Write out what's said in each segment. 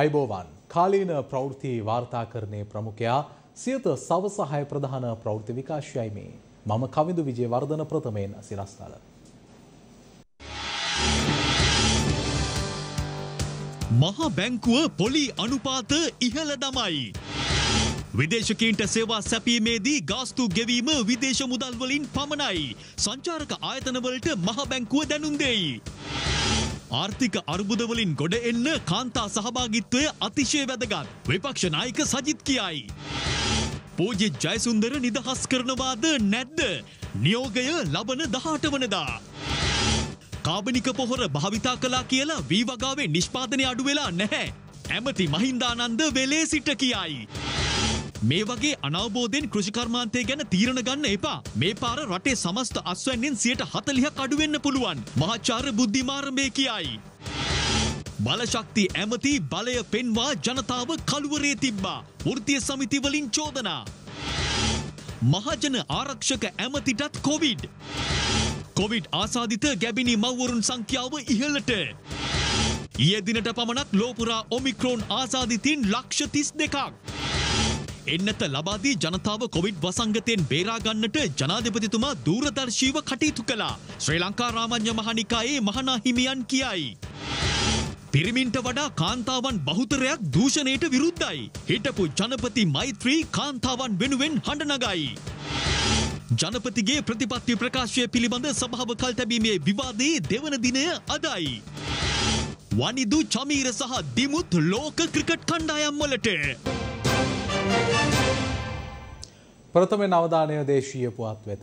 අයිබෝවන් කාලීන ප්‍රෞෘති වාර්තාකරණය ප්‍රමුඛයා සියත සවසහය ප්‍රධාන ප්‍රෞෘති විකාශයයි මේ මම කවිදු විජය වර්ධන ප්‍රථමයෙන් සිරස්ථල. මහා බැංකුව පොලි අනුපාත ඉහළ දමයි. විදේශකීන්ට සේවා සැපීමේදී ගාස්තු ගෙවීම විදේශ මුදල්වලින් පමණයි. සංචාරක ආයතනවලට මහබැංකුව දැනුන්දෙයි. ආර්ථික අර්බුදවලින් ගොඩ එන්න කාන්තා සහභාගිත්වය අතිශය වැදගත් විපක්ෂ නායක සජිත් කියයි. පූජ්‍ය ජයසුන්දර නිදහස් කරනවාද නැද්ද? නියෝගය ලබන 18 වනදා. කාබනික පොහොර භාවිතා කළා කියලා වී වගාවේ නිෂ්පාදනය අඩු වෙලා නැහැ. ඇමති මහින්දානන්ද වෙලේ සිට කියයි. මේ වගේ අනවබෝධයෙන් කෘෂිකර්මාන්තය ගැන තීරණ ගන්න එපා. මේ පාර රටේ සමස්ත අස්වැන්නෙන් සියට හතලිහක් අඩුවෙන්න පුළුවන්. මහාචාර්ය බුද්ධිමාරමය කියයි. බලශක්ති ඇමති බලය පෙන්වා ජනතාව කළුවරේ තිබ්බා. වෘතිය සමිතිවලින් චෝදනා. මහජන ආරක්ෂක ඇමතිටත් කොවිඩ්. කොවිඩ් ආසාධිත ගැබිනි මව්වරුන් සංඛ්‍යාව ඉහළට. ඊයදිනට පමණක් ලෝපුරා ඔමික්‍රෝන් ආසාධිතින් ලක්ෂ තිස් දෙකක්. එන්නත ලබාදී ජනතාව කොවිඩ් වසංගතයෙන් බේරාගන්නට ජනාධිපතිතුමා දූරදර්ශීව කටයුතු කළා. ශ්‍රී ලංකා රාමඤ්ඤ මහනිකායේ මහනාහිමියන් කියයි. පිරිමින්ට වඩා කාන්තාවන් බහුතරයක් දූෂණයට විරුද්ධයි. හිටපු ජනපති මෛත්‍රී කාන්තාවන් වෙනුවෙන් හඬනගයි. ජනපතිගේ ප්‍රතිපත්ති ප්‍රකාශය පිළිබඳ සභාව කල් තැබීමේ විවාදයේ දෙවන දිනය අදයි. වනිදු චමීර සහ දිමුත් ලෝක ක්‍රිකට් කණ්ඩායම් වලට. ප්‍රථමෙන් අවධානය දේශීය පුවත් වෙත.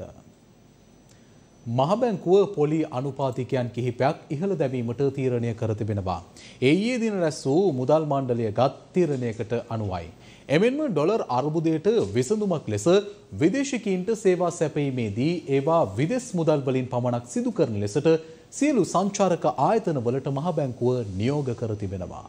මහබැංකුව පොලි අනුපාතිකයන් කිහිපයක් ඉහළ දැමීමට තීරණය කර තිබෙනවා. ඒයේ දින රැස් වූ මුදල් මණ්ඩලය ගත් තීරණයකට අනුවයි. එමෙන්ම ඩොලර් අර්බුදයට විසඳුමක් ලෙස විදේශිකීන්ට සේවා සැපීමේදී ඒවා විදෙස් මුදල් වලින් පමණක් සිදු කරන ලෙසට සියලු සංචාරක ආයතනවලට මහබැංකුව නියෝග කර තිබෙනවා.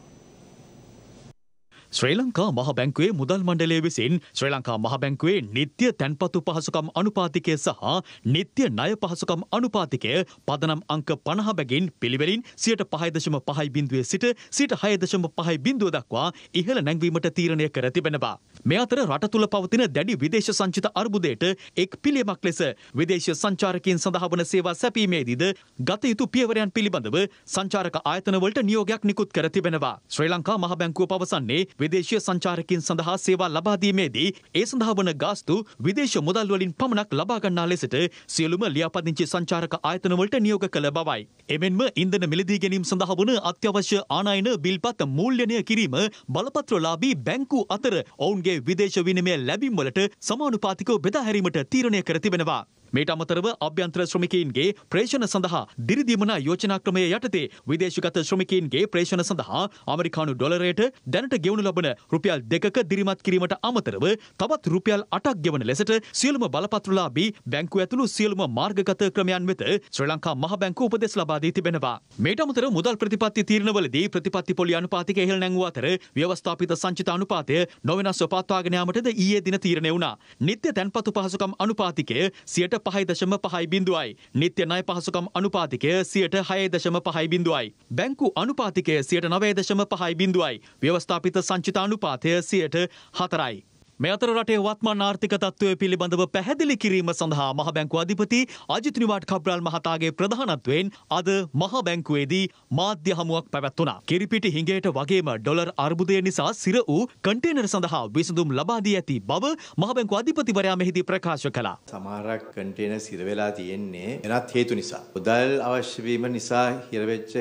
ශ්‍රී ලංකා මහ බැංකුවේ මුදල් මණ්ඩලය විසින් ශ්‍රී ලංකා මහ බැංකුවේ නිත්‍ය තැන්පතු පහසුකම් අනුපාතිකය සහ නිත්‍ය ණය පහසුකම් අනුපාතිකය පදනම් අංක 50 බැගින් පිළිවෙලින් 5.5 බිඳුවේ සිට 6.5 බිඳුව දක්වා ඉහළ නැංවීමට තීරණය කර තිබෙනවා. මේ අතර රට තුළ පවතින දැඩි විදේශ සංචිත අර්බුදයට එක් පිළියමක් ලෙස විදේශීය සංචාරකයන් සඳහා වන සේවා සැපීමේදීද ගත යුතු පියවරයන් පිළිබඳව සංචාරක ආයතනවලට නියෝගයක් නිකුත් කර තිබෙනවා. ශ්‍රී ලංකා මහ බැංකුව පවසන්නේ විදේශීය සංචාරකින් සඳහා සේවා ලබා දීමේදී ඒ සඳහා වන ගාස්තු විදේශ මුදල් වලින් පමණක් ලබා ගන්නා ලෙසට සියලුම ලියාපදිංචි සංචාරක ආයතන වලට නියෝග කළ බවයි. එමෙන්ම ඉන්ධන මිලදී ගැනීම සඳහා වන අත්‍යවශ්‍ය ආනයන බිල්පත් මූල්‍යනය කිරීම බලපත්‍රලාභී බැංකු අතර ඔවුන්ගේ විදේශ විනිමය ලැබීම් වලට සමානුපාතිකව බෙදා හැරීමට තීරණය කර තිබෙනවා. මේට අමතරව අභ්‍යන්තර ශ්‍රමිකයින්ගේ ප්‍රේෂණ සඳහා දිරිදීමන යෝජනා ක්‍රමය යටතේ විදේශගත ශ්‍රමිකයින්ගේ ප්‍රේෂණ සඳහා අමරිකානු ඩොලරයට දැනට ගෙවනු ලබන රුපියල් දෙකක දිරිමත් කිරීමට අමතරව තවත් රුපියල් අටක් ගෙවන ලෙසට සියලුම බලපත්‍රලාබී බැංකු ඇතුළු සියලුම මාර්ගගත ක්‍රමයන් වෙත ශ්‍රී ලංකා මහ බැංකුව උපදෙස් ලබා දී තිබෙනවා. මේට අමතර මුදල් ප්‍රතිපත්ති තීරණවලදී ප්‍රතිපත්ති පොලි අනුපාතික ඉහළ නැංවූ අතර ව්‍යවස්ථාපිත සංචිත අනුපාතය නොවෙනස්ව පවත්වාගෙන යාමටද ඊයේ දින තීරණය වුණා. නිත්‍ය තැන්පතු පහසුකම් අනුපාතිකය සියයට සියට පහයි දශම පහයි බිඳුවයි. නිත්‍ය නය පහසුකම් අනුපාතිකය සියට හය දශම පහයි බිඳුවයි. බැංකු අනුපාතිකය සියට නවේ දශම පහයි බිඳුවයි. ව්‍යවස්ථාපිත සංචිත අනුපාතය සියට හතරයි. මේ අතර රටේ වත්මන් ආර්ථික තත්ත්වය පිළිබඳව පැහැදිලි කිරීම සඳහා මහ බැංකු අධිපති අජිත් නිවාඩ් කබ්‍රාල් මහතාගේ ප්‍රධානත්වයෙන් අද මහ බැංකුවේදී මාධ්‍ය හමුවක් පැවැත්වුණා. කිරිපිටි හිඟයට වගේම ඩොලර් අර්බුදය නිසා සිර වූ කන්ටේනර් සඳහා විසඳුම් ලබා දී ඇති බව මහ බැංකු අධිපතිවරයා මෙහිදී ප්‍රකාශ කළා. සමහරක් කන්ටේනර් සිර වෙලා තියෙන්නේ වෙනත් හේතු නිසා. මුදල් අවශ්‍ය වීම නිසා හිරවෙච්ච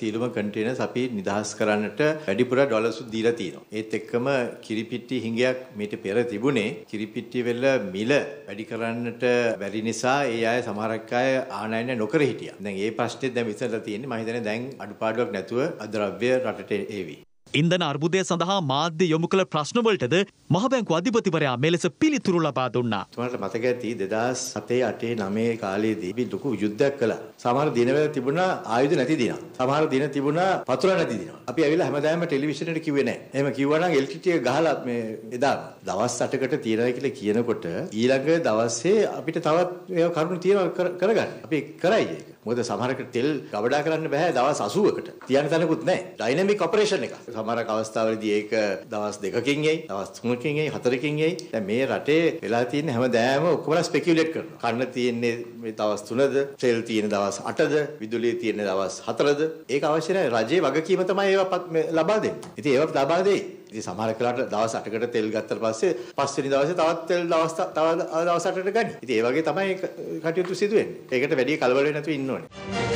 සීලුම කන්ටේනර්ස් අපි නිදහස් කරන්නට වැඩිපුර ඩොලර්ස් දීලා තියෙනවා. ඒත් එක්කම කිරිපිටි හිඟයක් මෙට ඊට පෙර තිබුණේ කිරිපිට්ටි වෙල මිල වැඩි කරන්නට බැරි නිසා ඒ අය සමහරක් අය ආනයනය නොකර හිටියා. දැන් ඒ ප්‍රශ්නේ දැන් විසඳලා තියෙන්නේ මම හිතන්නේ දැන් අඩුපාඩුවක් නැතුව අද්‍රව්‍ය රටට ඒවි. ඉන්දන අර්බුදය සඳහා මාධ්‍ය යොමු කළ ප්‍රශ්නවලටද මහබැංකු අධිපතිවරයා මෙලෙස පිළිතුරු ලබා දුන්නා. තුමාට මතක ඇති 2007 8 9 කාලයේදී අපි ලොකු යුද්ධයක් කළා. සමහර දිනවල තිබුණා ආයුධ නැති දින. සමහර දින තිබුණා පතුල නැති දින. අපි ඇවිල්ලා හැමදාම ටෙලිවිෂන් එකට කිව්වේ නැහැ. එහෙම කිව්වා නම් එල්ටිටි එක ගහලා මේ එදා දවස් 8කට තියනවා කියලා කියනකොට ඊළඟ දවසේ අපිට තවත් ඒව කරුණු තියනවා කරගන්න. අපි කරයි ඒක. මොකද සමහරකට තෙල් ගවඩා කරන්න බෑ දවස් 80කට. තියන්න තැනකුත් නැහැ. ඩයිනමික් ඔපරේෂන් එකක්. සමහරක් අවස්ථාවලදී ඒක දවස් දෙකකින් එයි, දවස් තුනකින් එයි, හතරකින් එයි. දැන් මේ රටේ වෙලා තියෙන හැමදාම ඔක්කොම ස්පෙකියුලේට් කරනවා. කන්න තියෙන්නේ මේ දවස් 3ද, තෙල් තියෙන දවස් 8ද, විදුලිය තියෙන දවස් 4ද. ඒක අවශ්‍ය නැහැ. රජයේ වගකීම තමයි ඒවා ලබා දෙන්නේ. ඉතින් ඒවා ලබා දෙයි. ඉතින් සමහර කලාට දවස් 8කට තෙල් ගත්තට පස්සේ පස්වෙනි දවසේ තවත් තෙල් දවස් තව දවස් 8කට ගනි. ඉතින් ඒ වගේ තමයි කටයුතු සිදු වෙන්නේ. ඒකට වැඩි කලබල වෙන්නේ නැතුව ඉන්න ඕනේ.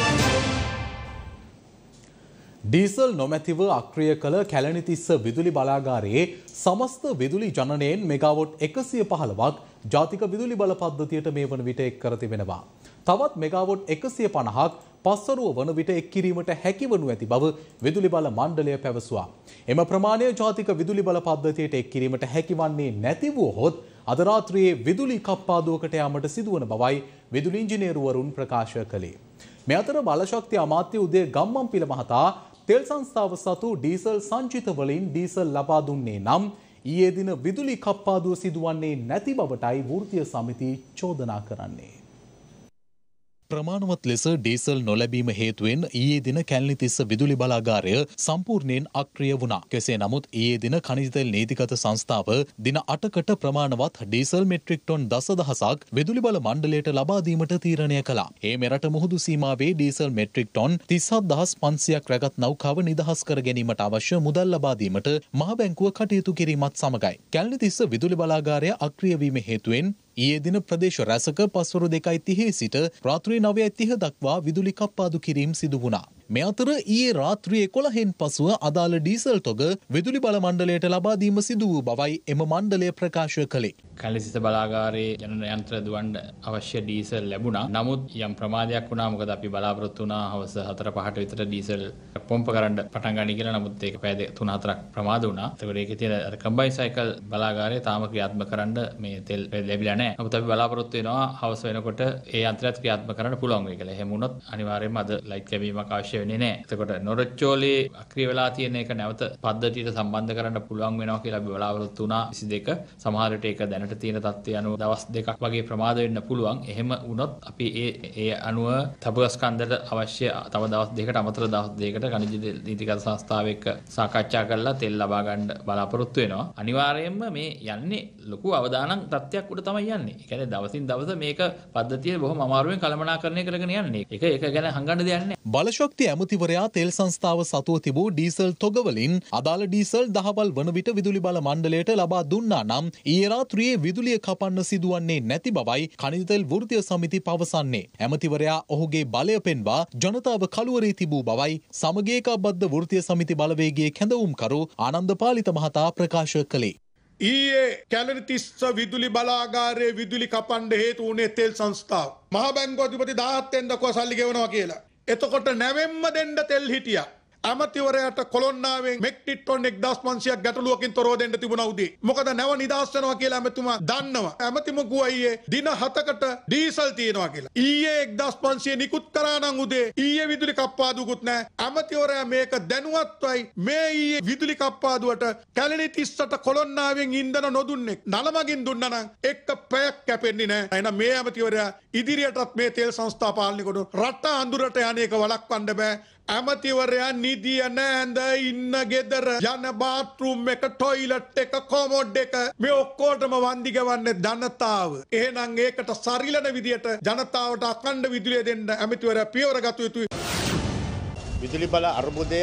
ඩීසල් නොමැතිව අක්‍රිය කළ කැලනිතිස්ස විදුලි බලාගාරයේ සමස්ත විදුලි ජනනයෙන් මෙගවොට් එකසිය පහළවක් ජාතික විදුලි බල පද්ධතියට මේ වන විට එක් කරති වෙනවා. තවත් මෙගවොට් එකසිය පණහක් පස්සරුව වන විට එක් කිරීමට හැකිවනු ඇති බව විදුලි බල මණ්ඩලය පැවසවා. එම ප්‍රමාණය ජාතික විදුලි බල පද්ධතියට එක් කිරීමට හැකිවන්නේ නැතිවූ හොත් අදරාත්‍රයේ විදුලි කප්පාදුවකට යාමට සිදුවන බවයි විදුලි ඉංජිනේරුවරුන් ප්‍රකාශ කළේ. මෙ අතර බලශක්ති අමාත්‍ය උදේ ගම්මන් පිළ මහතා තෙල් සංස්ථාව සතු ඩීසල් සංචිතවලින් ඩීසල් ලබා දුන්නේ නම් ඊයේ දින විදුලි කප්පාදුව සිදුවන්නේ නැති බවටයි වෘත්තීය සමිති චෝදනා කරන්නේ. ප්‍රමාණවත් ලෙස ඩීසල් නොලැබීම හේතුවෙන් ඊයේ දින කැල්ලිතිස්ස විදුලි බලාගාරය සම්පූර්ණයෙන් අක්‍රිය වුණා. කෙසේ නමුත් ඊයේ දින කනිජතෙල් නීතිගත සංස්ථාව දින 8කට ප්‍රමාණවත් ඩීසල් මෙට්‍රික් ටොන් දසදහසක් විදුලි බල මණ්ඩලයට ලබා දීමට තීරණය කළා. ඒ මෙරට මුහුදු සීමාවේ ඩීසල් මෙට්‍රික් ටොන් 37500ක් රැගත් නෞකාව නිදහස් කර ගැනීමට අවශ්‍ය මුදල් ලබා දීමට මහ බැංකුව කටයුතු කිරීමත් සමගයි. කැල්ලිතිස්ස විදුලි බලාගාරය අක්‍රිය වීම හේතුවෙන් ඊයේ දින ප්‍රදේශ රැසක පස්වරු දෙකයි තිහේ සිට රාත්‍රී නවයයි තිහ දක්වා විදුලි කප්පාදු කිරීම් සිදු වුණා. මේ අතර ඊයේ රාත්‍රියේ කොළහෙන් පසුව අදාළ ඩීසල් තොග විදුලි බල මණ්ඩලයට ලබාදීම සිදු වූ බවයි එම මණ්ඩලය ප්‍රකාශ කළේ. කලිසිත බලාගාරයේ ජනන යන්ත්‍ර දුවන්ඩ අවශ්‍ය ඩීසල් ලැබුණා. නමුත් යම් ප්‍රමාදයක් වුණා මොකද අපි බලාපොරොත්තු වුණා හවස 4:05ට විතර ඩීසල් පොම්ප කරන්න පටන් ගන්න කියලා. නමුත් ඒක පැය 3-4ක් ප්‍රමාද වුණා. ඒකට ඒකේ තියෙන අර කම්බයින් සයිකල් බලාගාරය තාම ක්‍රියාත්මක කරන්න මේ තෙල් ලැබිලා නැහැ. නමුත් අපි බලාපොරොත්තු වෙනවා හවස වෙනකොට ඒ යන්ත්‍රයත් ක්‍රියාත්මක කරන්න පුළුවන් වෙයි කියලා. එහෙම වුණොත් අනිවාර්යයෙන්ම අද ලයිට් කැවීමක් අවශ්‍ය අවශ්‍ය වෙන්නේ නැහැ. එතකොට නොරොච්චෝලේ අක්‍රිය වෙලා තියෙන එක නැවත පද්ධතියට සම්බන්ධ කරන්න පුළුවන් වෙනවා කියලා අපි බලාපොරොත්තු වුණා 22. සමහර විට ඒක දැනට තියෙන තත්ත්වය අනුව දවස් දෙකක් වගේ ප්‍රමාද වෙන්න පුළුවන්. එහෙම වුණොත් අපි ඒ ඒ අනුව තපුස්කන්ධයට අවශ්‍ය තව දවස් දෙකකට අමතර දවස් දෙකකට ඛනිජ නීතිගත සංස්ථාව එක්ක සාකච්ඡා කරලා තෙල් ලබා ගන්න බලාපොරොත්තු වෙනවා. අනිවාර්යයෙන්ම මේ යන්නේ ලොකු අවදානම් තත්ත්වයක් උඩ තමයි යන්නේ. ඒ කියන්නේ දවසින් දවස මේක පද්ධතිය බොහොම අමාරුවෙන් කළමනාකරණය කරගෙන යන්නේ. ඒක ඒක ගැන හංගන්න දෙයක් නැහැ. බලශක්ති පසුගිය ඇමතිවරයා තෙල් සංස්ථාව සතුව තිබූ ඩීසල් තොගවලින් අදාළ ඩීසල් දහවල් වන විට විදුලි බල මණ්ඩලයට ලබා දුන්නා නම් ඒරාත්‍රයේ විදුලිය කපන්න සිදුවන්නේ නැති බවයි කනිතෙල් වෘතිය සමිති පවසන්නේ. ඇමතිවරයා ඔහුගේ බලය පෙන්වා ජනතාව කළුවරේ තිබූ බවයි සමගේකබද්ධ වෘතිය සමිති බලවේගේ කැඳවුම්කරු ආනන්ද පාලිත මහතා ප්‍රකාශ කළේ. ඊයේ කැලරිතිස්ස විදුලි බලාගාරයේ විදුලි කපන්ඩ හේතු වනේ තෙල් සංස්ථාව. මහ බැංගෝධිපති දාත්තෙන්දකෝ සල්ලි ගෙවනවා කියලා. එතකොට නැවෙම්ම දෙන්න තෙල් හිටියා. ඇමතිවරයට කොළොන්නාවෙන් මෙක්ටිට්ටොන් 1900ක් ගැටලුවකින් තොරව දෙන්න තිබුණා උදේ. මොකද නැව නිදාස් වෙනවා කියලා ඇමතුමා දන්නවා. ඇමතිම ගුවයියේ දින 7කට ඩීසල් තියෙනවා කියලා. ඊයේ 1500 නිකුත් කරා නම් උදේ ඊයේ විදුලි කප්පාදුකුත් නැහැ. ඇමතිවරයා මේක දැනුවත්වයි මේ ඊයේ විදුලි කප්පාදුවට කැලණි 30ට කොළොන්නාවෙන් ඉන්ධන නොදුන්නේ. නලමගින් දුන්නා නම් එක්ක පැයක් කැපෙන්නේ නැහැ. එහෙනම් මේ ඇමතිවරයා ඉදිරියටත් මේ තෙල් සංස්ථා පාලනය කොට රට අඳුරට යන්නේක වළක්වන්න බෑ. ඇමතිවරයා නිදිය නෑඳ ඉන්න ගෙදර යන බාත්රුම් එක ටොයිලට් එක කොමොඩ් එක මේ ඔක්කෝටම වන්දිගවන්නේ ජනතාව. එහෙනම් ඒකට සරිලන විදියට ජනතාවට අකණ්ඩ විදුලිය දෙන්න ඇමතිවරයා පියවර ගත යුතුයි. විදුලි බල අර්බුදය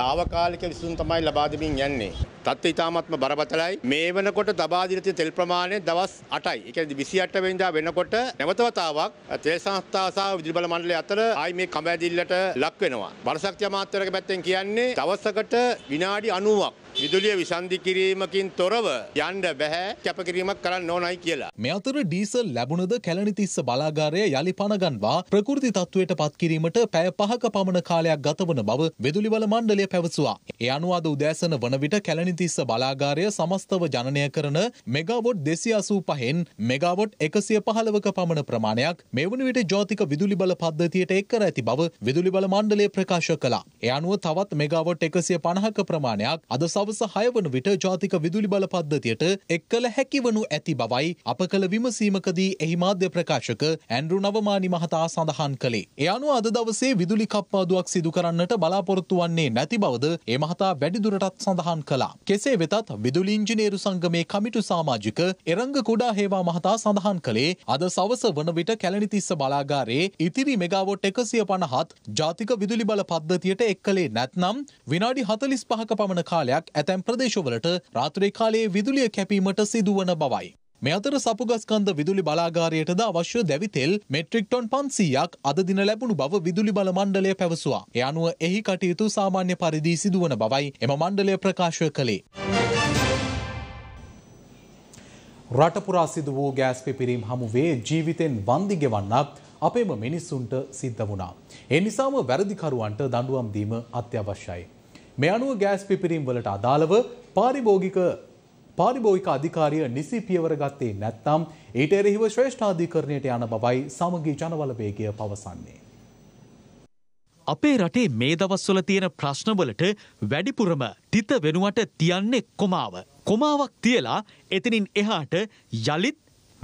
තාවකාලික විසඳුම් තමයි ලබා දෙමින් යන්නේ. තත්ත්වය ඉතාමත්ම බරපතලයි. මේ වෙනකොට තබා දීලා තියෙන තෙල් ප්‍රමාණය දවස් 8යි. ඒ කියන්නේ 28 වෙනිදා වෙනකොට නැවත වතාවක් තෙල් සංස්ථා සහ විදුලි බල මණ්ඩලය අතර ආයි මේ කඹ ඇදිල්ලට ලක් වෙනවා. බලශක්ති අමාත්‍යාලයක පැත්තෙන් කියන්නේ දවසකට විනාඩි 90ක් විදුලිය විසන්ධි කිරීමකින් තොරව යන්ඩ බැහැ කැපකිරීමක් කරන්න ඕනයි කියලා. මෙ අතර ඩීසල් ලැබුණද කැලනිතිස්ස බලාගාරය යළි පණගන්වා ප්‍රකෘති තත්ත්වයට පත්කිරීමට පැය පහක පමණ කාලයක් ගතවන බව විදුලිවල මණ්ඩලය පැවසවා. එ අනුවාද උදෑසන වන විට කැලනිතිස්ස බලාගාරය සමස්තව ජනනය කරන මෙගවොට් දෙසි අසූ පහෙන් මෙගවොට් එකසිය පහලවක පමණ ප්‍රමාණයක් මෙවන විට ජෝතික විදුලි බල පද්ධතියට එක් කර ඇති බව විදුලි බල මණ්ඩලය ප්‍රකාශ කලා. එ අනුව තවත් මෙගවොට් එකසිය පණහක ප්‍රමාණයක් අද සව සවස හයවන විට ජාතික විදුලි බල පද්ධතියට එක් කළ හැකිවනු ඇති බවයි අප කළ විමසීමකදී එහි මාධ්‍ය ප්‍රකාශක ඇන්ඩරු නවමානි මහතා සඳහන් කළේ. එ අනුව අද දවසේ විදුලි කප්පාදුවක් සිදු කරන්නට බලාපොරොත්තු වන්නේ නැති බවද ඒ මහතා වැඩිදුරටත් සඳහන් කළා. කෙසේ වෙතත් විදුලි ඉංජිනේරු සංගමේ කමිටු සාමාජික එරංග කුඩා හේවා මහතා සඳහන් කළේ අද සවස වන විට කැලණිතිස්ස බලාගාරයේ ඉතිරි මෙගාවොට් එකසිය පණහත් ජාතික විදුලි බල පද්ධතියට එක් කළේ නැත්නම් විනාඩි හතලිස් පහක පමණ කාලයක් ඇතැම් ප්‍රදේශවලට රාත්‍රී කාලයේ විදුලිය කැපීමට සිදුවන බවයි. මේ අතර සපුගස්කන්ද විදුලි බලාගාරයටද අවශ්‍ය දැවිතෙල් මෙට්‍රික් ටොන් 500ක් අද දින ලැබුණු බව විදුලි බල මණ්ඩලය පැවසුවා. ඒ අනුව එහි කටයුතු සාමාන්‍ය පරිදි සිදුවන බවයි එම මණ්ඩලය ප්‍රකාශ කළේ. රටපුරා සිදු වූ ගෑස් පිපිරීම් හමුවේ ජීවිතෙන් වන්දි ගෙවන්නත් අපේම මිනිස්සුන්ට සිද්ධ වුණා. ඒ නිසාම වැරදිකරුවන්ට දඬුවම් දීම අත්‍යවශ්‍යයි. මේ අනුව ගෑස් පිපිරීම් වලට අදාළව පාරිභෝගික පාරිභෝගික අධිකාරිය නිසි පියවර ගත්තේ නැත්නම් ඊට එරෙහිව ශ්‍රේෂ්ඨාධිකරණයට යන බවයි සමගී ජනවලවේගය පවසන්නේ. අපේ රටේ මේ දවස්වල තියෙන ප්‍රශ්නවලට වැඩිපුරම තිත වෙනුවට තියන්නේ කොමාව. කොමාවක් තියලා එතනින් එහාට යළිත්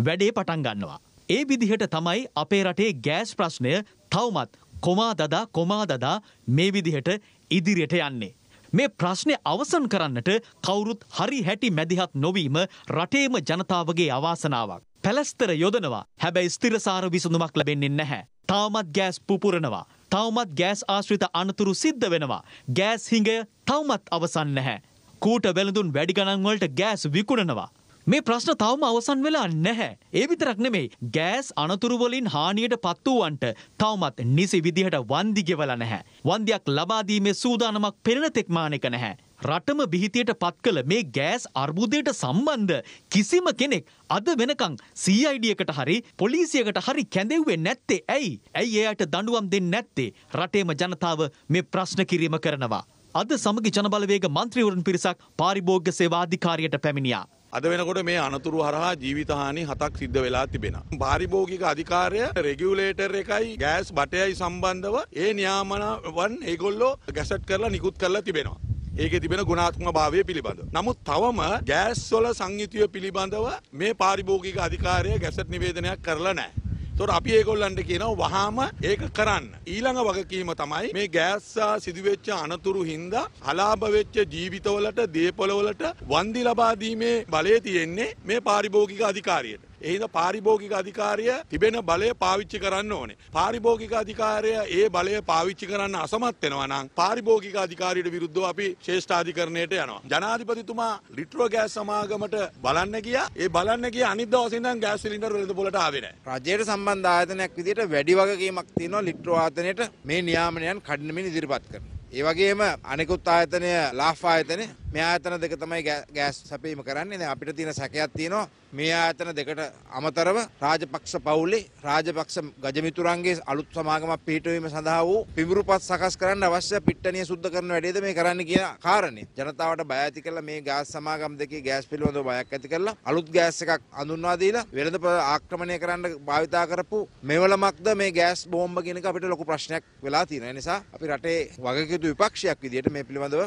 වැඩේ පටන් ගන්නවා. ඒ විදිහට තමයි අපේ රටේ ගෑස් ප්‍රශ්නය තවමත් කොමා දදා කොමා දදා මේ විදිහට ඉදිරියට යන්නේ. මේ ප්‍රශ්නය අවසන් කරන්නට කවුරුත් හරි හැටි මැදිහත් නොවීම රටේම ජනතාවගේ අවාසනාවක්. පැලස්තර යොදනවා හැබැයි ස්තිරසාර විසඳුමක් ලැබෙන්නේ නැහැ. තාමත් ගෑස් පුපුරනවා. තවමත් ගෑස් ආශ්‍රිත අනතුරු සිද්ධ වෙනවා. ගෑස් හිඟය තවමත් අවසන් නැහැ. කූට වෙළඳුන් වැඩිගණන්වලට ගෑස් විකුණනවා. මේ ප්‍රශ්න තවම අවසන් වෙලා නැහැ. ඒ විතරක් නෙමෙයි. ගෑස් අනතුරු වලින් හානියට පත් වූවන්ට තවමත් නිසි විදිහට වන්දි ගෙවලා නැහැ. වන්දියක් ලබා දීමේ සූදානමක් පෙරණ තෙක් මානෙක නැහැ. රටම බිහිතියට පත් කළ මේ ගෑස් අර්බුදයට සම්බන්ධ කිසිම කෙනෙක් අද වෙනකං CID එකට හරි පොලිසියකට හරි කැඳෙව්වේ නැත්තේ ඇයි? ඇයි එයාට දඬුවම් දෙන්නේ නැත්තේ? රටේම ජනතාව මේ ප්‍රශ්න කිරීම කරනවා. අද සමගි ජනබලවේග මන්ත්‍රීවරුන් පිරිසක් පාරිභෝග්‍ය සේවා අධිකාරියට පැමිණියා. අද වෙනකොට මේ අනතුරු හරහා ජීවිතහානි හතක් සිද්ධ වෙලා තිබෙන. පාරිභෝගික අධිකාරය රෙගියුලේටර් එකයි ගෑස් බටයයි සම්බන්ධව ඒ නියාමනවන් ඒගොල්ලෝ ගැසට් කරලා නිකුත් කරලා තිබෙනවා. ඒක තිබෙන ගුණාත්ම භාවය පිළිබඳ. නමුත් තවම ගෑස්වල සංයුතිය පිළිබඳව මේ පාරිභෝගික අධිකාරය ගැසට් නිවේදනයක් කරලා නෑ. තොට අපි ඒගොල්ලන්ට කියනව වහාම ඒක කරන්න. ඊළඟ වගකීම තමයි මේ ගෑස්සා සිදුවෙච්ච අනතුරු හින්දා හලාභවෙච්ච ජීවිතවලට දේපොළවලට වන්දි ලබාදීමේ බලය තියෙන්නේ මේ පාරිභෝගික අධිකාරියට. එහිද පාරිභෝගික අධිකාරිය තිබෙන බලය පාවිච්චි කරන්න ඕනේ. පාරිභෝගික අධිකාරිය ඒ බලය පාවිච්චි කරන්න අසමත් වෙනවා නම් පාරිභෝගික අධිකාරියට විරුද්ධව අපි ශ්‍රේෂ්ඨාධිකරණයට යනවා. ජනාධිපතිතුමා ලිට්‍රෝ ගෑස් සමාගමට බලන්න ගියා. ඒ බලන්න ගිය අනිත් දවසේ ඉඳන් ගෑස් සිලින්ඩර් වෙළඳපොළට ආවේ නැහැ. රජයට සම්බන්ධ ආයතනයක් විදිහට වැඩි වගකීමක් තියෙනවා ලිට්‍රෝ ආයතනයට මේ නියාමනයන් කඩිනමින් ඉදිරිපත් කරන. ඒ වගේම අනෙකුත් ආයතනය ලාෆ් ආයතනය මේ ආයතන දෙක තමයි ගෑස් සැපීම කරන්නේ. දැන් අපිට තියෙන සැකයක් තියෙනවා. මේ ආයතන දෙකට අමතරව රාජපක්ෂ පවුලේ රාජපක්ෂ ගජමිතුරන්ගේ අලුත් සමාගමක් පිහිටවීම සඳහා වූ පිඹුරුපත් සකස් කරන්න අවශ්‍ය පිට්ටනිය සුද්ධ කරන වැඩේද මේ කරන්න කියන කාරණේ. ජනතාවට බය ඇති කරලා මේ ගෑස් සමාගම් දෙකේ ගෑස් පිළිබඳව බයක් ඇති කරලා අලුත් ගෑස් එකක් හඳුන්වා දීලා වෙළඳ ආක්‍රමණය කරන්න භාවිතා කරපු මෙවලමක්ද මේ ගෑස් බෝම්බ කියන එක අපිට ලොකු ප්‍රශ්නයක් වෙලා තියෙනවා. ඒ නිසා අපි රටේ වගකීතු විපක්ෂයක් විදිහට මේ පිළිබඳව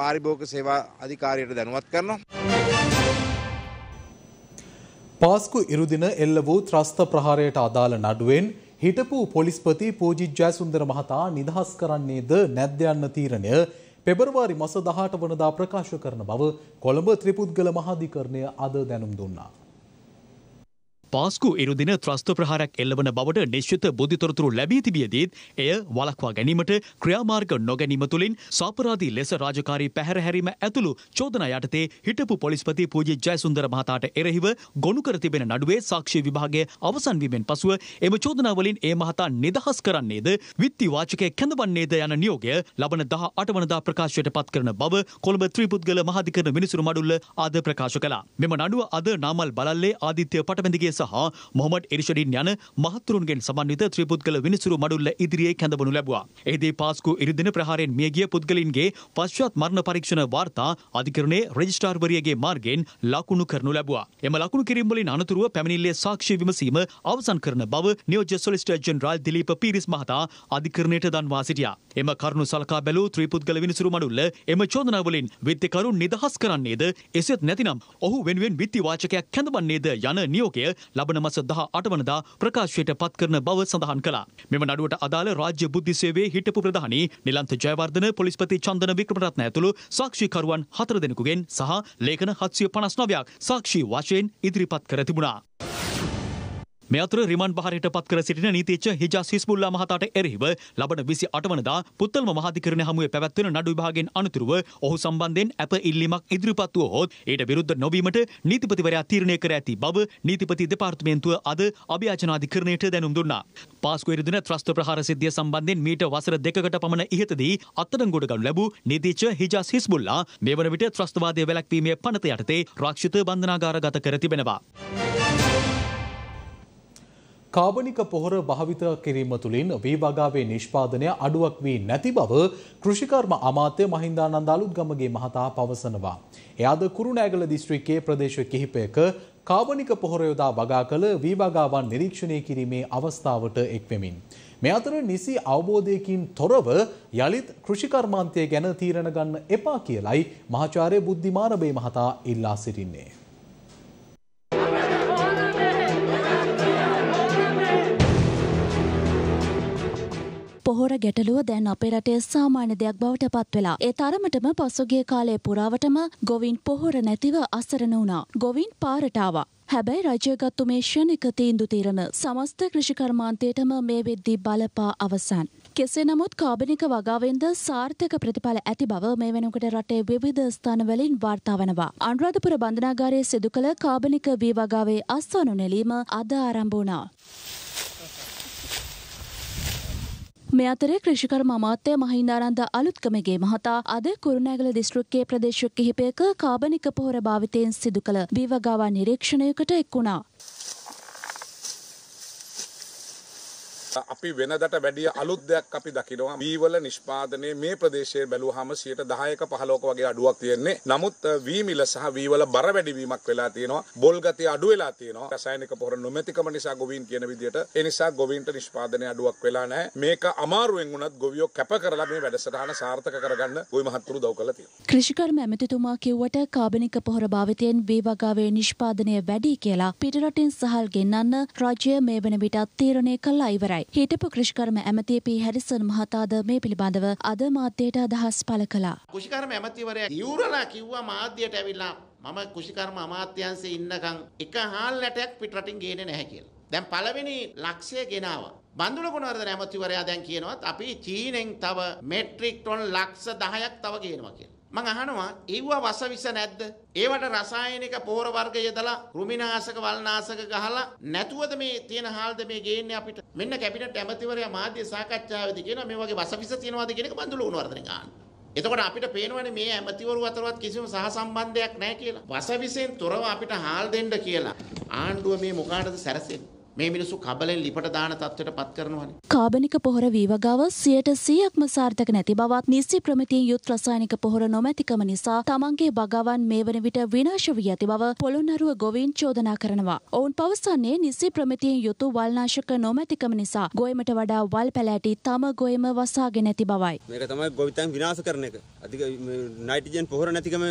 පාරිභෝගික සේවා අධිකාරියට දැනුවත් කරනවා. පාස්කු ඉරුදින එල්ල වූ ත්‍රස්ත ප්‍රහාරයට අදාළ නඩුවෙන් හිටපු පොලිස්පති පූජිත් ජයසුන්දර මහතා නිදහස් කරන්නේද නැද්ද යන්න තීරණය පෙබරවාරි මස 18 වනදා ප්‍රකාශ කරන බව කොළඹ ත්‍රිපුද්ගල මහාධිකරණය අද දැනුම් දුන්නා. පාස්කු ඉරුදින ත්‍රස්ත ප්‍රහාරයක් එල්ලවන බවට නිශ්චිත බොධිතොරතුරු ලැබී තිබියදීත් එය වලක්වා ගැනීමට ක්‍රියාමාර්ග නොගැනීම තුළින් සාපරාධී ලෙස රාජකාරී පැහැරහැරීම ඇතුළු චෝදනා යටතේ හිටපු පොලිස්පති පූජි ජයසුන්දර මහතාට එරෙහිව ගොනු කර තිබෙන නඩුවේ සාක්ෂි විභාගය අවසන් වීමෙන් පසුව එම චෝදනාවලින් ඒ මහතා නිදහස් කරන්නේද විත්ති වාචකය කැඳවන්නේද යන නියෝගය ලබන 18 වනදා ප්‍රකාශයට පත් කරන බව කොළඹ ත්‍රිපුද්ගල මහාධිකරණ මිනිසුරු මඩුල්ල ආද ප්‍රකාශ කළා. මෙම නඩුව අද නාමල් බලල්ලේ ආදිත්‍ය පටබැඳිගේ සහ මොහමඩ් එරිෂඩින් යන මහතුරුන්ගෙන් සමන්විත ත්‍රිපුද්ගල විනිසුරු මඩුල්ල ඉදිරියේ කැඳවනු ලැබුවා. එහිදී පාස්කු ඉරිදින ප්‍රහාරයෙන් මියගිය පුද්ගලින්ගේ පශ්චාත් මරණ පරීක්ෂණ වාර්තා අධිකරණයේ රෙජිස්ටාර්වරියගේ මාර්ගයෙන් ලකුණු කරනු ලැබුවා. එම ලකුණු කිරීම වලින් අනතුරුව පැමිණිල්ලේ සාක්ෂි විමසීම අවසන් කරන බව නියෝජ්‍ය සොලිස්ටර් ජෙනරාල් දිලීප පීරිස් මහතා අධිකරණයට දන්වා සිටියා. එම කරුණු සලකා බැලූ ත්‍රිපුද්ගල විනිසුරු මඩුල්ල එම චෝදනාවලින් විත්තිකරුන් නිදහස් කරන්නේද එසෙත් නැතිනම් ඔහු වෙනුවෙන් විත්ති වාචකයක් කැඳවන්නේද යන නියෝගය ලබන මස 18 වනදා ප්‍රකාශයට පත් කරන බව සඳහන් කළා. මෙම නඩුවට අදාළ රාජ්‍ය බුද්ධි සේවයේ හිටපු ප්‍රධානි නිලන්ත ජයවර්ධන පොලිස්පති චන්දන වික්‍රමරත්න ඇතුළු සාක්ෂිකරුවන් හතර දෙනෙකුගෙන් සහ ලේඛන 759ක් සාක්ෂි වශයෙන් ඉදිරිපත් කර තිබුණා. මේ අතර රිමන් බහරයට පත් කර සිටින නීතිච්ච හිජාස් හිස්බුල්ලා මහතාට එරෙහිව ලබන 28 වනදා පුත්තල්ම මහාධිකරණය හමුවේ පැවැත්වෙන නඩු විභාගයෙන් අනතුරුව ඔහු සම්බන්ධයෙන් අප ඉල්ලීමක් ඉදිරිපත් වුවහොත් ඊට විරුද්ධ නොවීමට නීතිපතිවරයා තීරණය කර ඇති බව නීතිපති දෙපාර්තමේන්තුව අද අභියාචනාධිකරණයට දැනුම් දුන්නා. පාස්කුවේරදුන ත්‍රස්ත ප්‍රහාර සිද්ධිය සම්බන්ධයෙන් මීට වසර දෙකකට පමණ ඉහතදී අත්අඩංගුවට ගනු ලැබූ නීතිච්ච හිජාස් හිස්බුල්ලා මේ වන විට ත්‍රස්තවාදය වැළැක්වීමේ පනත යටතේ රක්ෂිත බන්ධනාගාරගත කර තිබෙනවා. කාබනික පොහොර භාවිත කිරීම තුළින් වීවගාවේ නිෂ්පාදනය අඩුවක් වී නැති බව කෘෂිකර්ම අමාත්‍ය මහින්දානන්ද අලුත්ගමගේ මහතා පවසනවා. එයාද කුරුණෑගල දිස්ත්‍රික්කයේ ප්‍රදේශ කිහිපයක කාබනික පොහොර යොදා වගා කළ වීවගාවන් නිරීක්ෂණය කිරීමේ අවස්ථාවට එක්වෙමින්. මේ අතර නිසි අවබෝධයකින් තොරව යළිත් කෘෂිකර්මාන්තය ගැන තීරණ ගන්න එපා කියලයි මහාචාර්ය බුද්ධිමානබේ මහතා ඉල්ලා සිටින්නේ. පොහොර ගැටලුව දැන් අපේ රටේ සාමාන්‍ය දෙයක් බවට පත් වෙලා. ඒ තරමටම පසුගිය කාලයේ පුරාවටම ගොවින් පොහොර නැතිව අසරණ වුණා. ගොවින් පාරට ආවා. හැබැයි රජයගත්තු මේ ෂණික තීන්දු තීරණ සමස්ත කෘෂිකර්මාන්තයටම මේ වෙද්දී බලපා අවසන්. කෙසේ නමුත් කාබනික වගාවෙන්ද සාර්ථක ප්‍රතිඵල ඇති බව මේ වෙනකොට රටේ විවිධ ස්ථානවලින් වාර්තාවනවා. අනුරාධපුර බන්ධනාගාරයේ සිදු කළ කාබනික වී වගාවේ අස්වනු නෙලීම අද ආරම්භ වුණා. මේ අතරේ ක්‍රෂිකර මමාත්‍ය මහින්දානන්ද අලුත්කමගේ මහතා අද කුරුණෑගල දිස්ත්‍රික්කයේ ප්‍රදේශ කිහිපයක කාබනික පොහොර භාවිතයෙන් සිදු කළ බීවගාවා නිරීක්ෂණයකට එක් වුණා. අපි වෙනදට වැඩිය අලුත් දෙයක් අපි දකිනවා වීවල නිෂ්පාදනයේ මේ ප්‍රදේශයේ බැලුවාම 10ක 15ක වගේ අඩුවක් තියෙන්නේ. නමුත් වීමිල සහ වීවල බර වැඩිවීමක් වෙලා තියෙනවා. බොල් ගතිය අඩු වෙලා තියෙනවා. රසායනික පොහොර නොමැතිකම නිසා ගොවීන් කියන විදිහට ඒ නිසා ගොවීන්ට නිෂ්පාදනය අඩුවක් වෙලා නැහැ. මේක අමාරුවෙන් වුණත් ගොවියෝ කැප කරලා මේ වැඩසටහන සාර්ථක කරගන්න ගොවි මහත්තුරු දව් කළා තියෙනවා. කෘෂිකර්ම ඇමතිතුමා කිව්වට කාබනික පොහොර භාවිතයෙන් වේ වගාවේ නිෂ්පාදනය වැඩි කියලා පිටරටින් සහල් ගෙන්නන්න රාජ්‍ය මේ වන විටත් තීරණය කළා ඉවරයි. අවශ්‍යයි. හිටපු කෘෂිකර්ම ඇමති පී හැරිසන් මහතාද මේ පිළිබඳව අද මාධ්‍යයට අදහස් පළ කළා. කෘෂිකර්ම ඇමතිවරයා ඉවුරලා කිව්වා මාධ්‍යයට ඇවිල්ලා මම කෘෂිකර්ම අමාත්‍යාංශයේ ඉන්නකම් එක හාල් නැටයක් පිට රටින් ගේන්නේ නැහැ කියලා. දැන් පළවෙනි ලක්ෂය ගෙනාවා. බන්දුල ගුණවර්ධන ඇමතිවරයා දැන් කියනවත් අපි චීනෙන් තව මෙට්‍රික් ටොන් ලක්ෂ 10ක් තව ගේනවා කියලා. මං අහනවා ඒව වස විස නැද්ද? ඒවට රසායනික පෝර වර්ග යදලා කෘමිනාශක වල්නාශක ගහලා නැතුවද මේ තියෙන හාල්ද මේ ගේන්නේ අපිට? මෙන්න කැබිනට් ඇමතිවරයා මාධ්‍ය සාකච්ඡාවේදී කියනවා මේ වගේ වස විස තියෙනවද කියන එක බඳුළු උණුවර්ධන ගන්න. එතකොට අපිට පේනවනේ මේ ඇමතිවරු අතරවත් කිසිම සහසම්බන්ධයක් නැහැ කියලා. වසවිසෙන් තොරව අපිට හාල් දෙන්න කියලා ආණ්ඩුව මේ මොකාටද සැරසෙන්නේ? මේ මිනිස්සු කබලෙන් ලිපට දාන තත්ත්වයට පත් කරනවානේ. කාබනික පොහොර වීවගාව 100%ක්ම සාර්ථක නැති බවත් නිසි ප්‍රමිතියෙන් යුත් රසායනික පොහොර නොමැතිකම නිසා තමන්ගේ බගාවන් මේ වන විට විනාශ වී ඇති බව පොළොන්නරුව ගොවීන් චෝදනා කරනවා. ඔවුන් පවසන්නේ නිසි ප්‍රමිතියෙන් යුතු වල්නාශක නොමැතිකම නිසා ගොයමට වඩා වල් පැලෑටි තම ගොයම වසාගෙන ඇති බවයි. මේක තමයි ගොවිතැන් විනාශ කරන එක. අධික නයිට්‍රජන් පොහොර නැතිකම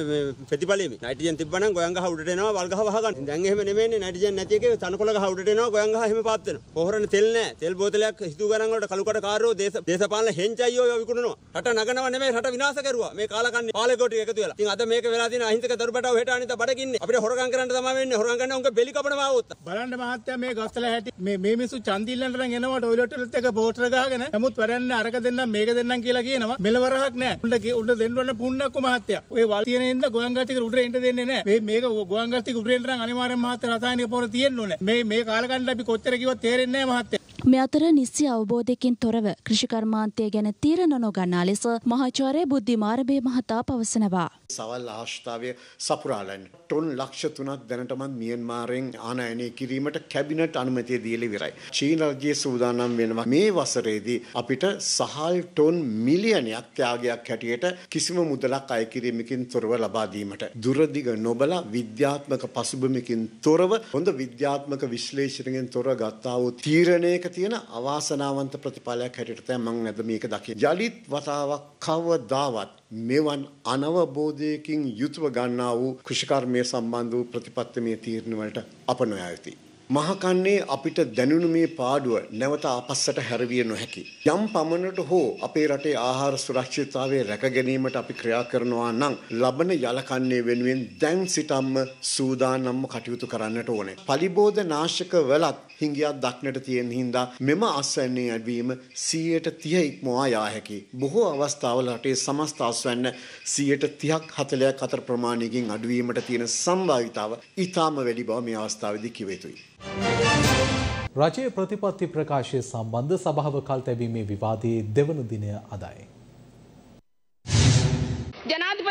ප්‍රතිඵලෙමි. නයිට්‍රජන් තිබ්බනම් ගොයන් ගහ උඩට එනවා වල් ගහ වහගන්න. දැන් එහෙම නෙමෙයිනේ නයිට්‍රජන් නැති එකේ තනකොළ ගහ උඩට එනවා ගොයන් ගණන් ගහ එහෙම පාත් වෙනවා. පොහොරන තෙල් නැහැ. තෙල් බෝතලයක් හිතු ගණන් වලට කලු කට කාරෝ දේශ දේශපාලන හෙන්චයියෝ ඒවා විකුණනවා. රට නගනව නෙමෙයි රට විනාශ කරුවා. මේ කාලකන්ණි පාලකෝටි එකතු වෙලා. ඉතින් අද මේක වෙලා තියෙන අහිංසක දරුබටව හෙට අනිත බඩගින්නේ. අපිට හොරගම් කරන්න තමයි වෙන්නේ. හොරගම් කරන්න උංග බෙලි කපනවා ආවොත්. බලන්න මහත්තයා මේ ගස්තල හැටි මේ මේ මිනිස්සු චන්දිල්ලන්ට නම් එනවා ටොයිලට් වලත් එක පෝස්ටර් ගහගෙන. නමුත් වැඩන්නේ අරක දෙන්නම් මේක දෙන්නම් කියලා කියනවා. මෙලවරහක් නැහැ. උඩ උඩ දෙන්න ඕන පුන්නක්කෝ මහත්තයා. ඔය වල් තියෙන ඉඳ ගෝංගාතික උඩට එන්න දෙන්නේ නැහැ. මේ මේක ගෝංගාතික උඩට එන්න නම් අනිවාර්යෙන් මහත්තයා රසායනික පොර තියෙන්න ඕනේ. මේ මේ කාලකන්ණි අපි කොච්චර කිව්වත් තේරෙන්නේ නැහැ මහත්තයා. මේ අතර නිසි අවබෝධයකින් තොරව කෘෂිකර්මාන්තය ගැන තීරණ නොගන්නා ලෙස මහාචාර්ය බුද්ධි මාරබේ මහතා පවසනවා. සවල් ආශ්‍රාවය සපුරාලන්න ටොන් ලක්ෂ තුනක් දැනටමත් මියන්මාරෙන් ආනයනය කිරීමට කැබිනට් අනුමතිය දීල විරයි. චීන රජයේ සූදානම් වෙනවා මේ වසරේදී අපිට සහල් ටොන් මිලියනයක් ත්‍යාගයක් හැටියට කිසිම මුදලක් අයකිරීමකින් තොරව ලබාදීමට. දුරදිග නොබල විද්‍යාත්මක පසුබමකින් තොරව හොඳ විද්‍යාත්මක විශ්ලේෂණයෙන් තොර ගත්තාව තීරණයක තියෙන අවාසනාවන්ත ප්‍රතිඵලයක් හැටියට තෑ මං ඇද මේක දකි. ජලිත් වතාවක් කවදාවත් මෙවන් අනවබෝධයකින් යුතුව ගන්නා වූ කෘෂිකර්මය සම්බන්ධ වූ ප්‍රතිපත්තිමය තීරණ වලට අප නොයයුතුයි. මහකන්නේ අපිට දැනුණු මේ පාඩුව නැවත ආපස්සට හැරවිය නොහැකි. යම් පමණට හෝ අපේ රටේ ආහාර සුරක්ෂිතතාවය රැක ගැනීමට අපි ක්‍රියා කරනවා නම් ලබන යලකන්නේ වෙනුවෙන් දැන් සිටම්ම සූදානම්ම කටයුතු කරන්නට ඕනේ. පලිබෝධ නාශක වලත් හිංගියක් දක්නට තියෙන හින්දා මෙම අස්වැන්නේ ඇඩවීම 130 ඉක්මවා යා හැකි. බොහෝ අවස්ථාවල රටේ සමස්ත අස්වැන්න 130ක් 40ක් අතර ප්‍රමාණයකින් අඩුවීමට තියෙන සම්භාවිතාව ඊටාම වැඩි බව මේ අවස්ථාවේදී කිව යුතුයි. රජයේ ප්‍රතිපත්ති ප්‍රකාශය සම්බන්ධ සභාව කල් තැබීමේ විවාදයේ දෙවන දිනය අදයි.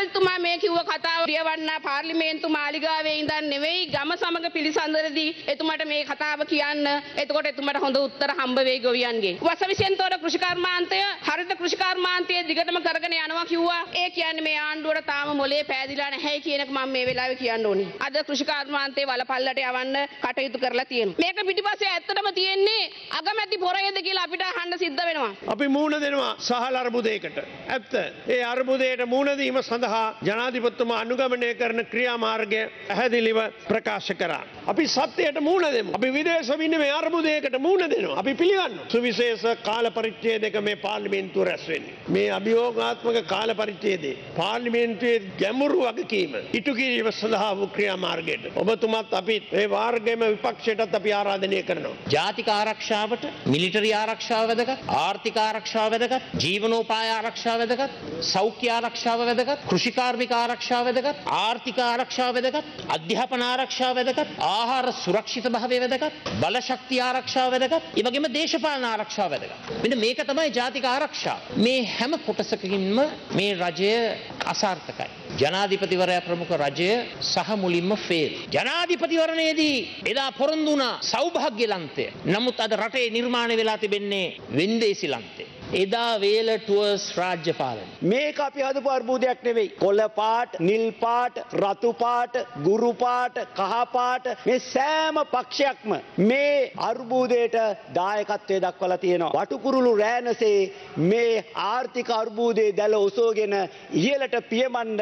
සභාපතිතුමා මේ කිව්ව කතාව රියවන්න පාර්ලිමේන්තු මාලිගාවේ ඉඳන් නෙවෙයි ගම සමග පිළිසඳරදී එතුමට මේ කතාව කියන්න. එතකොට එතුමට හොඳ උත්තර හම්බ වෙයි ගොවියන්ගේ. වසවිසෙන්තෝර කෘෂිකර්මාන්තය හරිත කෘෂිකර්මාන්තය දිගටම කරගෙන යනවා කිව්වා. ඒ කියන්නේ මේ ආණ්ඩුවට තාම මොලේ පෑදිලා නැහැ කියන එක මම මේ වෙලාවේ කියන්න ඕනේ. අද කෘෂිකර්මාන්තේ වලපල්ලට යවන්න කටයුතු කරලා තියෙනවා. මේක පිටිපස්සේ ඇත්තටම තියෙන්නේ අගමැති පොරේද කියලා අපිට අහන්න සිද්ධ වෙනවා. අපි මූණ දෙනවා සහල් අර්බුදයකට. ඇත්ත. ඒ අර්බුදයට මූණ දීම සඳහා සහ ජනාධිපත්තුම අනුගමනය කරන ක්‍රියාමාර්ගය ඇහැදිලිව ප්‍රකාශ කරා. අපි සත්‍යයට මූුණ දෙම අපි විදේශ විනිම අර්මුදයකට මූුණ දෙනවා අපි පිළිගන්න සුවිශේෂ කාල පරිච්චේ දෙක මේ පාර්ලිමේන්තු රැස්වෙන්නේ. මේ අභියෝගාත්මක කාල පරිච්චේදේ. පාර්ලිමේන්තුවේ ගැමුරු වගකීම ඉටුකිරීම සඳහා වූ ක්‍රියාමාර්ගයට. ඔබතුමත් අපිත් ඒ වාර්ගයම විපක්ෂයටත් අපි ආරාධනය කරනවා. ජාතික ආරක්ෂාවට මිලිටරි ආරක්ෂාව වැදක ආර්ථික ආරක්ෂාව වැදකත් ජීවනෝපාය ආරක්ෂාව වැදකත් සෞඛ්‍ය ආරක්ෂාව වැදකත් කෘෂ කෘෂිකාර්මික ආරක්ෂාව වැදගත් ආර්ථික ආරක්ෂාව වැදගත් අධ්‍යාපන ආරක්ෂාව වැදගත් ආහාර සුරක්ෂිත භාවය වැදගත් බලශක්ති ආරක්ෂාව වැදගත් ඒ වගේම දේශපාලන ආරක්ෂාව වැදගත් මෙන්න මේක තමයි ජාතික ආරක්ෂාව මේ හැම කොටසකින්ම මේ රජය අසාර්ථකයි ජනාධිපතිවරයා ප්‍රමුඛ රජය සහ මුලින්ම ෆේල් ජනාධිපතිවරණයේදී එදා පොරොන්දු වුණා සෞභාග්‍ය ලන්තය නමුත් අද රටේ නිර්මාණය වෙලා තිබෙන්නේ වෙන්දේසි ලන්තය එදා වේල ටුවර්ස් රාජ්‍ය පාලන. මේක අපි හදපු අර්බුදයක් නෙවෙයි. කොළ පාට, නිල් පාට, රතු පාට, ගුරු පාට, කහ පාට මේ සෑම පක්ෂයක්ම මේ අර්බුදයට දායකත්වය දක්වලා තියෙනවා. වටුකුරුළු රෑනසේ මේ ආර්ථික අර්බුදයේ දැල ඔසෝගෙන ඉහළට පියමන්න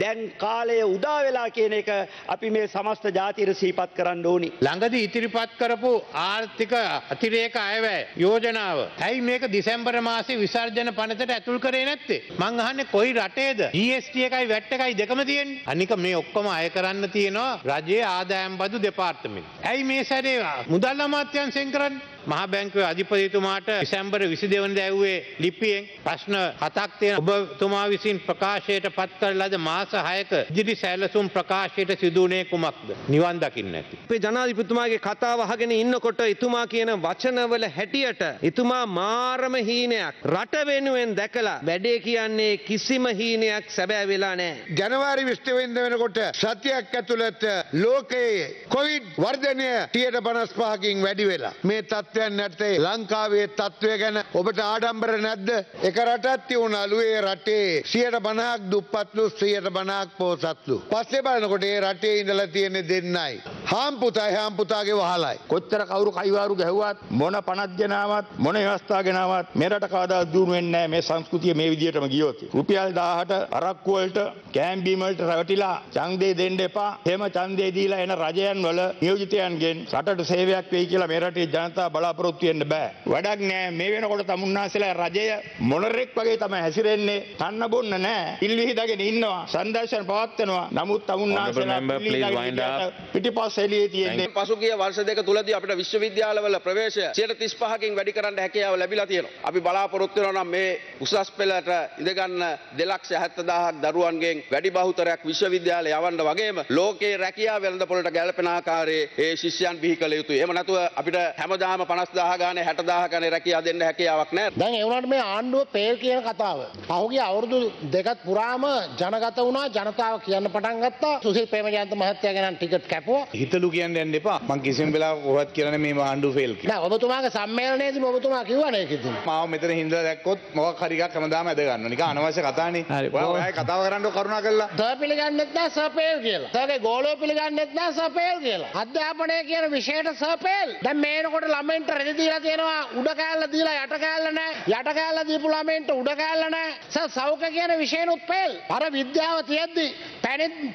දැන් කාලය උදා වෙලා කියන එක අපි මේ සමස්ත ජාතියට සිහිපත් කරන්න ඕනි. ළඟදී ඉදිරිපත් කරපු ආර්ථික අතිරේක අයවැය යෝජනාව. ඇයි මේක දිසැම්බර් මාස මාසේ විසර්ජන පනතට ඇතුල් කරේ නැත්තේ. මං අහන්නේ කොයි රටේද? GST e එකයි වැට් එකයි දෙකම තියෙන්නේ. අනික මේ ඔක්කොම අය කරන්න තියෙනවා රජයේ ආදායම් බදු දෙපාර්තමේන්තුව. ඇයි මේ සැරේ මුදල් අමාත්‍යංශයෙන් කරන්නේ? මහ බැංකුවේ අධිපතිතුමාට දෙසැම්බර් 22 වෙනිදා ඇව්වේ ලිපියෙන් ප්‍රශ්න හතක් තියෙන ඔබතුමා විසින් ප්‍රකාශයට පත් කළ ලද මාස 6ක ඉදිරි සැලසුම් ප්‍රකාශයට සිදුුනේ කුමක්ද? නිවන් දකින්න ඇති. අපේ ජනාධිපතිතුමාගේ කතාව අහගෙන ඉන්නකොට එතුමා කියන වචනවල හැටියට එතුමා මාරම හීනයක් රට වෙනුවෙන් දැකලා වැඩේ කියන්නේ කිසිම හීනයක් සැබෑ වෙලා නැහැ. ජනවාරි 20 වෙනිදා වෙනකොට සතියක් ඇතුළත ලෝකයේ කොවිඩ් වර්ධනය 155කින් වැඩි වෙලා මේ තත් තත්ත්වයන් නැත්තේ ලංකාවේ තත්ත්වය ගැන ඔබට ආඩම්බර නැද්ද? එක රටක් තියුණලු ඒ රටේ 150ක් දුප්පත්ලු 150ක් පොහොසත්ලු. පස්සේ බලනකොට ඒ රටේ ඉඳලා තියෙන දෙන්නයි. හාම් පුතායි හාම් පුතාගේ වහලයි. කොච්චර කවුරු කයිවාරු ගැහුවත් මොන පණක් ගෙනාවත් මොන ව්‍යවස්ථා ගෙනාවත් මේ රට කවදාවත් දියුණු වෙන්නේ නැහැ මේ සංස්කෘතිය මේ විදියටම ගියොත්. රුපියල් 1000ට අරක්කු වලට කෑම් බීම වලට රැවටිලා ඡන්දේ දෙන්න එපා. එහෙම ඡන්දේ දීලා එන රජයන් වල නියෝජිතයන්ගෙන් රටට සේවයක් වෙයි කියලා මේ රටේ ජනතාව බලාපොරොත්තු වෙන්න බෑ. වැඩක් නෑ මේ වෙනකොට තමුන්නාසලා රජය මොනරෙක් වගේ තමයි හැසිරෙන්නේ. තන්න බොන්න නෑ. ඉල් විහිදගෙන ඉන්නවා. සංදර්ශන පවත්වනවා. නමුත් තමුන්නාසලා පිටිපස්ස එළියේ තියෙන්නේ. පසුගිය වර්ෂ දෙක තුලදී අපිට විශ්වවිද්‍යාලවල ප්‍රවේශය 35කින් වැඩි කරන්න හැකියාව ලැබිලා තියෙනවා. අපි බලාපොරොත්තු වෙනවා නම් මේ උසස් පෙළට ඉඳගන්න 270000ක් දරුවන්ගෙන් වැඩි බහුතරයක් විශ්වවිද්‍යාල යවන්න වගේම ලෝකේ රැකියාව වෙළඳපොළට ගැලපෙන ආකාරයේ ඒ ශිෂ්‍යයන් බිහි කළ යුතුයි. එහෙම නැතුව අපිට හැමදාම 50 ගානේ 60 ගානේ රැකියා දෙන්න හැකියාවක් නැහැ. දැන් ඒ වුණාට මේ ආණ්ඩුව පෙල් කියන කතාව පහුගිය අවුරුදු දෙකක් පුරාම ජනගත වුණා ජනතාව කියන්න පටන් ගත්තා. සුසිල් ප්‍රේමජයන්ත මහත්තයා ගැන ටිකට් කැපුවා. හිතලු කියන්න යන්න එපා. මං කිසිම වෙලාවක කොහොමත් කියන්නේ මේ ආණ්ඩුව ෆේල් කියලා. නෑ ඔබතුමාගේ සම්මේලනයේදී ඔබතුමා කිව්වනේ කිතුන. මාව මෙතන හින්දා දැක්කොත් මොකක් හරි එකක් හැමදාම ඇද ගන්නවා. නිකන් අනවශ්‍ය කතානේ. ඔයා ඔයා කතාව කරන්න කරුණා කළා. තව පිළිගන්නෙත් නෑ සපේල් කියලා. තවගේ ගෝලෝ පිළිගන්නෙත් නෑ සපේල් කියලා. අධ්‍යාපනය කියන විෂයට සපේල්. දැන් මේනකොට ළමයි ළමයින්ට රෙදි දීලා තියෙනවා උඩ කෑල්ල දීලා යට කෑල්ල නැහැ යට කෑල්ල දීපු ළමයින්ට උඩ කෑල්ල නැහැ සෞඛ්‍ය කියන විශේෂනුත් පෙල් අර විද්‍යාව තියෙද්දි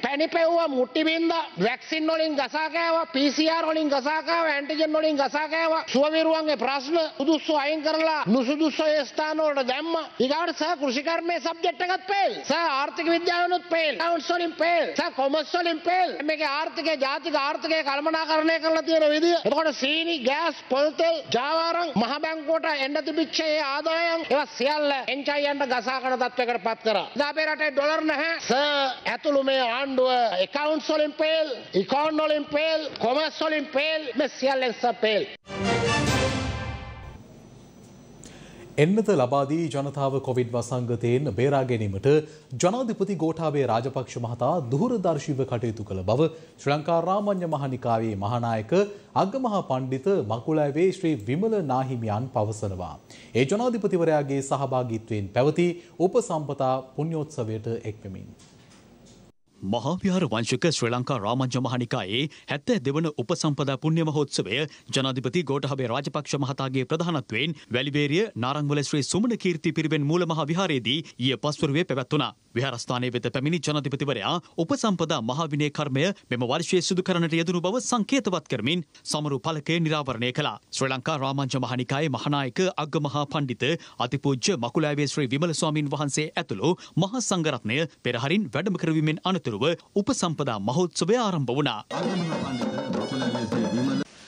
පැනිපෙව්වා මුට්ටිබින්ද වැක්සින් වලින් ගසාකෑවා පිසිR වලින් ගසාකාව ඇන්ටිජන් වලින් ගසාකෑවා සුවවිරුවන්ගේ ප්‍රශ්න සුදුස්සු අයින් කරලා නුසුදුස්ස ස්ථානවලට දැම්ම ඊගාට සහ කෘෂිකර්මයේ සබ්ජෙක්ට් එකත් පෙල් සහ ආර්ථික විද්‍යාවනොත් පෙල් කවුන්ට්ස් වලින් පෙල් සහ කොමර්ස් වලින් පෙල් මේකේ ආර්ථිකය ජාතික ආර්ථිකය කළමනාකරණය කරලා තියෙන විදිය එතකොට සීනි ගෑස් පොල් මුත්තෙල් ජාවාරං මහබැංකුවට එන්න තිබිච්ච ඒ ආදායම් ඒවා සියල්ල එන්චයියන්ට ගසා කන තත්වයකට පත් කරා. අපේ රටේ ඩොලර් නැහැ. සර් ඇතුළු මේ ආණ්ඩුව accounts වලින් පේල්, econ වලින් පේල්, commerce වලින් පේල් මේ සියල්ලෙන් සර් පේල්. එන්නත ලබාදී ජනතාව කොවිඩ් වසංගතයෙන් බේරා ගැනීමට ජනාධිපති ගෝඨාභය රාජපක්ෂ මහතා දුරදර්ශීව කටයුතු කළ බව ශ්‍රී ලංකා රාමඤ්ඤ මහනිකාවේ මහානායක අග්ගමහා පණ්ඩිත මකුලෑවේ ශ්‍රී විමල නාහිමියන් පවසනවා. ඒ ජනාධිපතිවරයාගේ සහභාගීත්වයෙන් පැවති උපසම්පදා පුණ්‍යෝත්සවයට එක්වෙමින් මහාවිහාර වංශක ශ්‍රී ලංකා රාමජ්‍ය මහනිකායේ හැත්ත දෙවන උපසම්පදා පුණ්‍ය මහෝත්සවය ජනාධිපති ගෝඨාභය රාජපක්ෂ මහතාගේ ප්‍රධානත්වයෙන් වැලිබේරිය නාරංගවල ශ්‍රී සුමන කීර්ති පිරිවෙන් මූල මහා විහාරයේදී ඊයේ පස්වරුවේ පැවැත්වුණා. විහාරස්ථානයේ වෙත පැමිණි ජනාධිපතිවරයා උපසම්පදා මහාවිනය කර්මය මෙම වර්ෂයේ සිදු කරන්නට යෙදුණු බව සංකේතවත් කරමින් සමරු ඵලකය නිරාවරණය කළා. ශ්‍රී ලංකා රාමජ්‍ය මහනිකායේ මහානායක අග්ගමහා පණ්ඩිත අතිපූජ්‍ය මකුලෑවේ ශ්‍රී විමල ස්වාමින් වහන්සේ ඇතුළු මහා සංඝරත්නය පෙරහරින් වැඩම කරවීමෙන් අනතුරුව අනතුරුව උපසම්පදා මහෝත්සවය ආරම්භ වුණා.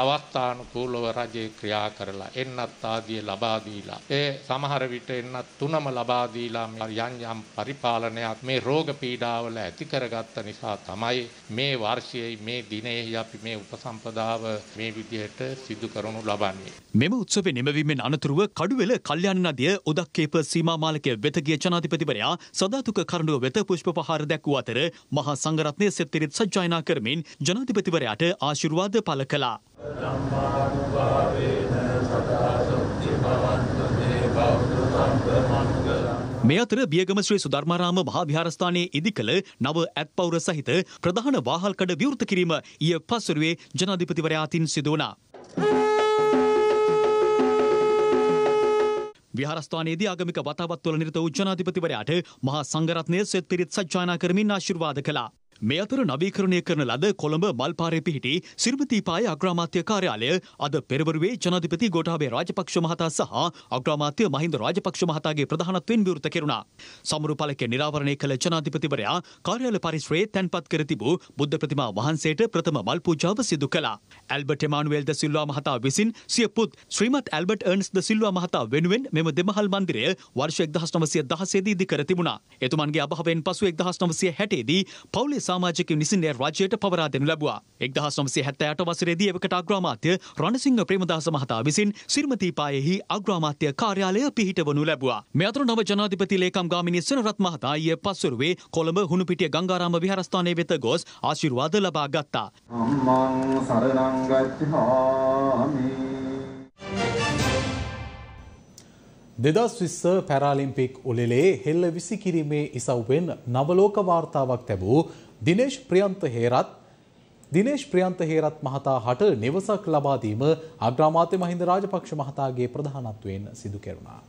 අවස්ථානුකූලව රජේ ක්‍රියා කරලා එන්නත් ආදිය ලබා දීලා ඒ සමහර විට එන්නත් තුනම ලබා දීලා යම් යම් පරිපාලනයක් මේ රෝග පීඩාවල ඇති කරගත්ත නිසා තමයි මේ වර්ෂයේ මේ දිනයේ අපි මේ උපසම්පදාව මේ විදිහට සිදු කරනු ලබන්නේ මෙම උත්සවයේ නිමවීමෙන් අනතුරුව කඩුවෙල කල්යාණ නදිය ඔදක්කේප සීමා මාලකයේ වෙත ගිය ජනාධිපතිවරයා සදාතුක කරඬුව වෙත පුෂ්ප පහර දැක්වූ අතර මහා සංඝරත්නය සෙත්තිරිත් සජ්ජායනා කරමින් ජනාධිපතිවරයාට ආශිර්වාද පළ කළා මේ අතර බියගම ශ්‍රී සුධර්මාරාම මහාවිහාරස්ථානයේ ඉදි කළ නව ඇත්පවුර සහිත ප්‍රධාන වාහල්කඩ විවෘත කිරීම ඊය පසුරුවේ ජනාධිපතිවරයා අතින් සිදු වුණා. විහාරස්ථානයේදී ආගමික වතාවත්වල නිරත වූ ජනාධිපතිවරයාට මහා සංඝරත්නය සෙත් පිරිත් සජ්ජායනා කරමින් ආශිර්වාද කළා. මේ අතර නවීකරණය කරන ලද කොළඹ මල්පාරේ පිහිටි සිරිමතීපාය අග්‍රාමාත්‍ය කාර්යාලය අද පෙරවරුවේ ජනාධිපති ගෝඨාභය රාජපක්ෂ මහතා සහ අග්‍රාමාත්‍ය මහින්ද රාජපක්ෂ මහතාගේ ප්‍රධානත්වයෙන් විවෘත කෙරුණා. සමරු පලක නිරාවරණය කළ ජනාධිපතිවරයා කාර්යාල පරිශ්‍රයේ තැන්පත් කර තිබූ බුද්ධ ප්‍රතිමා වහන්සේට ප්‍රථම මල් පූජාව සිදු කළා. ඇල්බට් එමානුවෙල් ද සිල්වා මහතා විසින් සිය පුත් ශ්‍රීමත් ඇල්බට් අර්න්ස් ද සිල්වා මහතා වෙනුවෙන් මෙම දෙමහල් මන්දිරය වර්ෂ 1916 දී ඉදි කර තිබුණා. එතුමන්ගේ අභාවයෙන් පසු 1960 දී පවුලේ සාමාජික නිසින්ය රජයට පවරා දෙනු ලැබවා එක්දහස් නොමසේ හැත්තෑට වසරේදී එවකට අග්‍රාමාත්‍ය රණසිංහ ප්‍රේමදාස මහතා විසින් සිර්මතීපායෙහි අග්‍රාමාත්‍ය කාර්යාලය පිහිට වනු ලැබවා මෙතර නව ජනාධිපති ලේකම් ගාමිනී සෙනරත් මහතා ඊයේ පස්වරුවේ කොළඹ හුණුපිටිය ගංගාරාම විහාරස්ථානයේ වෙත ගොස් ආශිර්වාද ලබා ගත්තා. අම්මං සරණං ගච්ඡාමි දෙදස් විස්ස පැරාලිම්පික් උලෙලේ හෙල්ල විසි කිරීමේ ඉසව්වෙන් නවලෝක වාර්තාවක් තැබූ දිනේශ් ප්‍රියන්ත හේරත් දිනේශ් ප්‍රියන්ත හේරත් මහතා හට නිවසක් ලබාදීම අග්‍රාමාත්‍ය මහින්ද රාජපක්ෂ මහතාගේ ප්‍රධානත්වයෙන් සිදු කෙරුණා.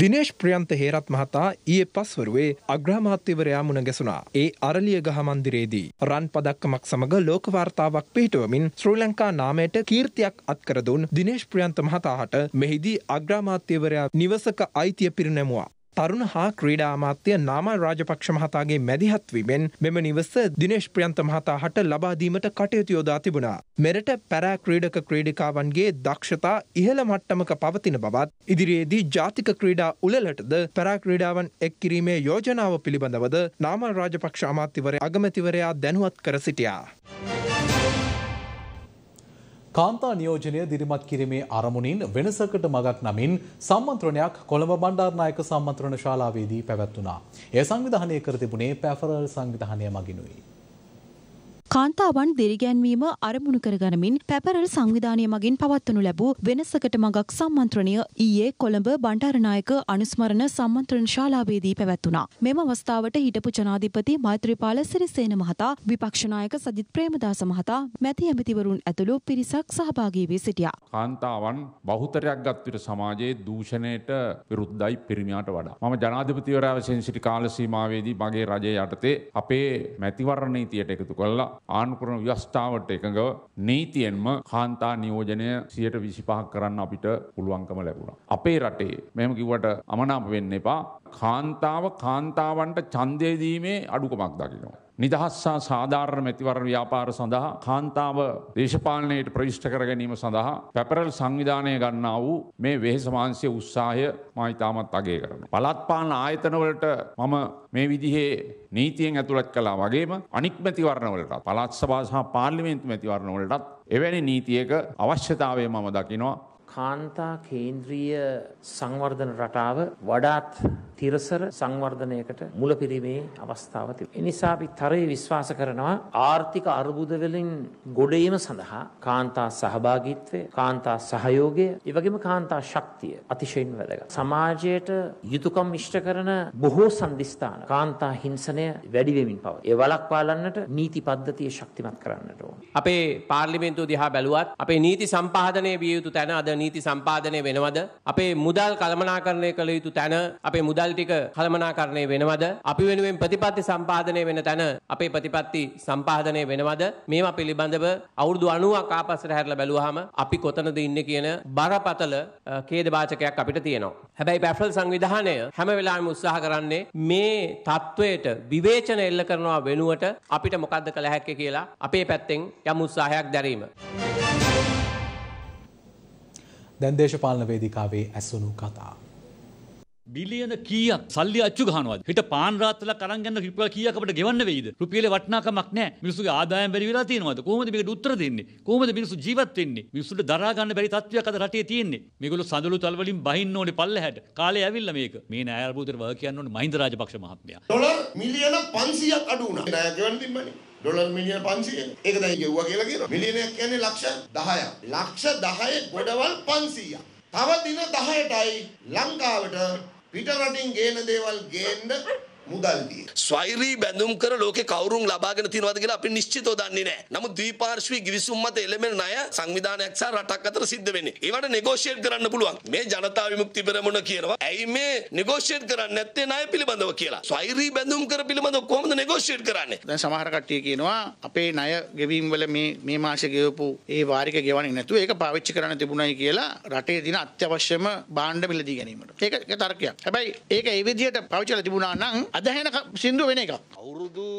දිනේශ් ප්‍රියන්ත හේරත් මහතා ඊයේ පස්වරුවේ අග්‍රාමාත්‍යවරයා මුණ ගැසුණා. ඒ අරලිය ගහ මන්දිරයේදී රන් පදක්කමක් සමග ලෝක වාර්තාවක් පිහිටවමින් ශ්‍රී ලංකා නාමයට කීර්තියක් අත්කර දුන් දිනේශ් ප්‍රියන්ත මහතාට මෙහිදී අග්‍රාමාත්‍යවරයා නිවසක අයිතිය පිරිනැමුවා. තරුණ හා ක්‍රීඩා අමාත්‍ය නාමල් රාජපක්ෂ මහතාගේ මැදිහත්වීමෙන් මෙම නිවස දිනේශ් ප්‍රියන්ත මහතා හට ලබාදීමට කටයුතු යොදා තිබුණා. මෙරට පැරෑ ක්‍රීඩක ක්‍රීඩිකාවන්ගේ දක්ෂතා ඉහළ මට්ටමක පවතින බවත් ඉදිරියේදී ජාතික ක්‍රීඩා උලලටද පැරාක්‍රීඩාවන් එක් කිරීමේ යෝජනාව පිළිබඳවද නාමල් රාජපක්ෂ අමාත්‍යවරය අගමැතිවරයා දැනුවත් කර සිටියා. කාන්තා නියෝජනය දිරිමත් කිරීමේ අරමුණින් වෙනසකට මගක් නමින් සම්මන්ත්‍රණයක් කොළඹ බණ්ඩාරනායක සම්මන්ත්‍රණ ශාලාවේදී පැවැත්වුණා. එය සංවිධානය කර තිබුණේ පැෆරල් සංවිධානය මගිනුයි. කාන්තාවන් දිරිගැන්වීම අරමුණු කරගනමින් පැපරල් සංවිධානය මගින් පවත්වනු ලැබූ වෙනසකට මගක් සම්මන්ත්‍රණය ඊයේ කොළඹ බණ්ඩාරනායක අනුස්මරණ සම්මන්ත්‍රණ ශාලාවේදී පැවැත්වුණා. මෙම අවස්ථාවට හිටපු ජනාධිපති මෛත්‍රීපාල සිරිසේන මහතා, විපක්ෂනායක සජිත් ප්‍රේමදාස මහතා, මැති ඇමතිවරුන් ඇතුළු පිරිසක් සහභාගී වී සිටියා. කාන්තාවන් බහුතරයක් ගත් විට සමාජයේ දූෂණයට විරුද්ධයි පිරිමියාට වඩා. මම ජනාධිපතිවරයා වශයෙන් සිටි කාල සීමාවේදී මගේ රජය යටතේ අපේ මැතිවරණ නීතියට එකතු කළා ආනුකරණ ව්‍යවස්ථාවට එකඟව නීතියෙන්ම කාන්තා නියෝජනය සියයට විසිපහක් කරන්න අපිට පුළුවන්කම ලැබුණා. අපේ රටේ මෙම කිව්වට අමනාප වෙන්න එපා කාන්තාව කාන්තාවන්ට ඡන්දය දීමේ අඩුකමක් දකිනවා. නිදහස් සහ සාධාරණ මැතිවරණ ව්‍යාපාර සඳහා කාන්තාව දේශපාලනයට ප්‍රවිෂ්ඨ කර ගැනීම සඳහා පැපරල් සංවිධානය ගන්නා වූ මේ වෙහෙස මාංශයේ උත්සාහය මා ඉතාමත් අගය කරනවා. පළාත්පාලන ආයතනවලට මම මේ විදිහේ නීතියෙන් ඇතුළත් කළා වගේම අනික් මැතිවරණවලට පළාත් සභා සහ පාර්ලිමේන්තු මැතිවරණවලටත් එවැනි නීතියක අවශ්‍යතාවය මම දකිනවා කාන්තා කේන්ද්‍රීය සංවර්ධන රටාව වඩාත් තිරසර සංවර්ධනයකට මුලපිරීමේ අවස්ථාව තිබෙනවා. ඒ නිසා අපි තරයේ විශ්වාස කරනවා ආර්ථික අර්බුද වලින් ගොඩේම සඳහා කාන්තා සහභාගීත්වය, කාන්තා සහයෝගය, ඒ වගේම කාන්තා ශක්තිය අතිශයින් වැදගත්. සමාජයට යුතුයකම් ඉෂ්ට කරන බොහෝ සම්දිස්ථාන කාන්තා හිංසනය වැඩි වෙමින් පවතී. ඒ වළක්වාලන්නට නීති පද්ධතිය ශක්තිමත් කරන්නට ඕනේ. අපේ පාර්ලිමේන්තුව දිහා බැලුවත් අපේ නීති සම්පාදනයේ විය යුතු තැන අද නීති සම්පාදනය වෙනවද? අපේ මුදල් කළමනාකරණය කළ යුතු තැන අපේ මුදල් ටික කළමනාකරණය වෙනවද? අපි වෙනුවෙන් ප්‍රතිපත්ති සම්පාදනය වෙන තැන අපේ ප්‍රතිපත්ති සම්පාදනය වෙනවද? මේවා පිළිබඳව අවුරුදු 90ක් ආපස්සට හැරලා බැලුවාම අපි කොතනද ඉන්නේ කියන බරපතල ඛේදවාචකයක් අපිට තියෙනවා. හැබැයි බැෆල් සංවිධානය හැම වෙලාවෙම උත්සාහ කරන්නේ මේ தത്വයට විවේචන එල්ල කරනවා වෙනුවට අපිට මොකද්ද කළ හැක්කේ කියලා අපේ පැත්තෙන් යම් උත්සාහයක් දැරීම. Thank you. දැන් දේශපාලන වේදිකාවේ ඇසුණු කතා. බිලියන කීයක් සල්ලි අච්චු ගහනවාද හිට පාන්රාත්තල කරගන්න රුපියල් කීයක් අපිට ගෙවන්න වෙයිද රුපියල වටිනාකමක් නැහැ මිනිස්සුගේ ආදායම් බැරි වෙලා තියෙනවද කොහොමද මේකට උත්තර දෙන්නේ කොහොමද මිනිස්සු ජීවත් වෙන්නේ මිනිස්සුන්ට දරා ගන්න බැරි තත්ත්වයක් අද රටේ තියෙන්නේ මේගොල්ලෝ සඳලු තල් වලින් බහින්න ඕනේ පල්ලෙහාට කාලේ ඇවිල්ලා මේක මේ ණය අර්බුදයට වහ කියන්න ඕනේ මහින්ද රාජපක්ෂ මහත්මයා ඩොලර් මිලියන 500ක් අඩු වුණා ණය ගෙවන්න තිබ්බනේ ඩොලර් මිලියන 500. ඒක දැන් ගෙව්වා කියලා කියනවා. මිලියනයක් කියන්නේ ලක්ෂ 10ක්. ලක්ෂ 10 ගොඩවල් 500ක්. තව දින 10ටයි ලංකාවට පිට රටින් ගේන දේවල් ගේන්න මුදල් දී. ස්වෛරී බැඳුම් කර ලෝකේ කවුරුන් ලබාගෙන තියනවද කියලා අපි නිශ්චිතව දන්නේ නැහැ. නමුත් ද්විපාර්ශ්වී ගිවිසුම් මත එළමෙන ණය සංවිධානයක් සහ රටක් අතර සිද්ධ වෙන්නේ. ඒවට නෙගෝෂিয়েට් කරන්න පුළුවන්. මේ ජනතා විමුක්ති පෙරමුණ කියනවා. ඇයි මේ නෙගෝෂিয়েට් කරන්නේ නැත්තේ ණය පිළිබඳව කියලා. ස්වෛරී බැඳුම් කර පිළිබඳව කොහොමද නෙගෝෂিয়েට් කරන්නේ? දැන් සමහර කට්ටිය කියනවා අපේ ණය ගෙවීම් වල මේ මේ මාසේ ගෙවපු ඒ වාරික ගෙවන්නේ නැතුව ඒක පාවිච්චි කරන්න තිබුණයි කියලා රටේ දින අත්‍යවශ්‍යම භාණ්ඩ මිලදී ගැනීමට. ඒක තර්කයක්. හැබැයි ඒක ඒ විදිහට පාවිච්චි කරලා තිබුණා නම් අදහෙන සින්දුව වෙන එක. අවුරුදු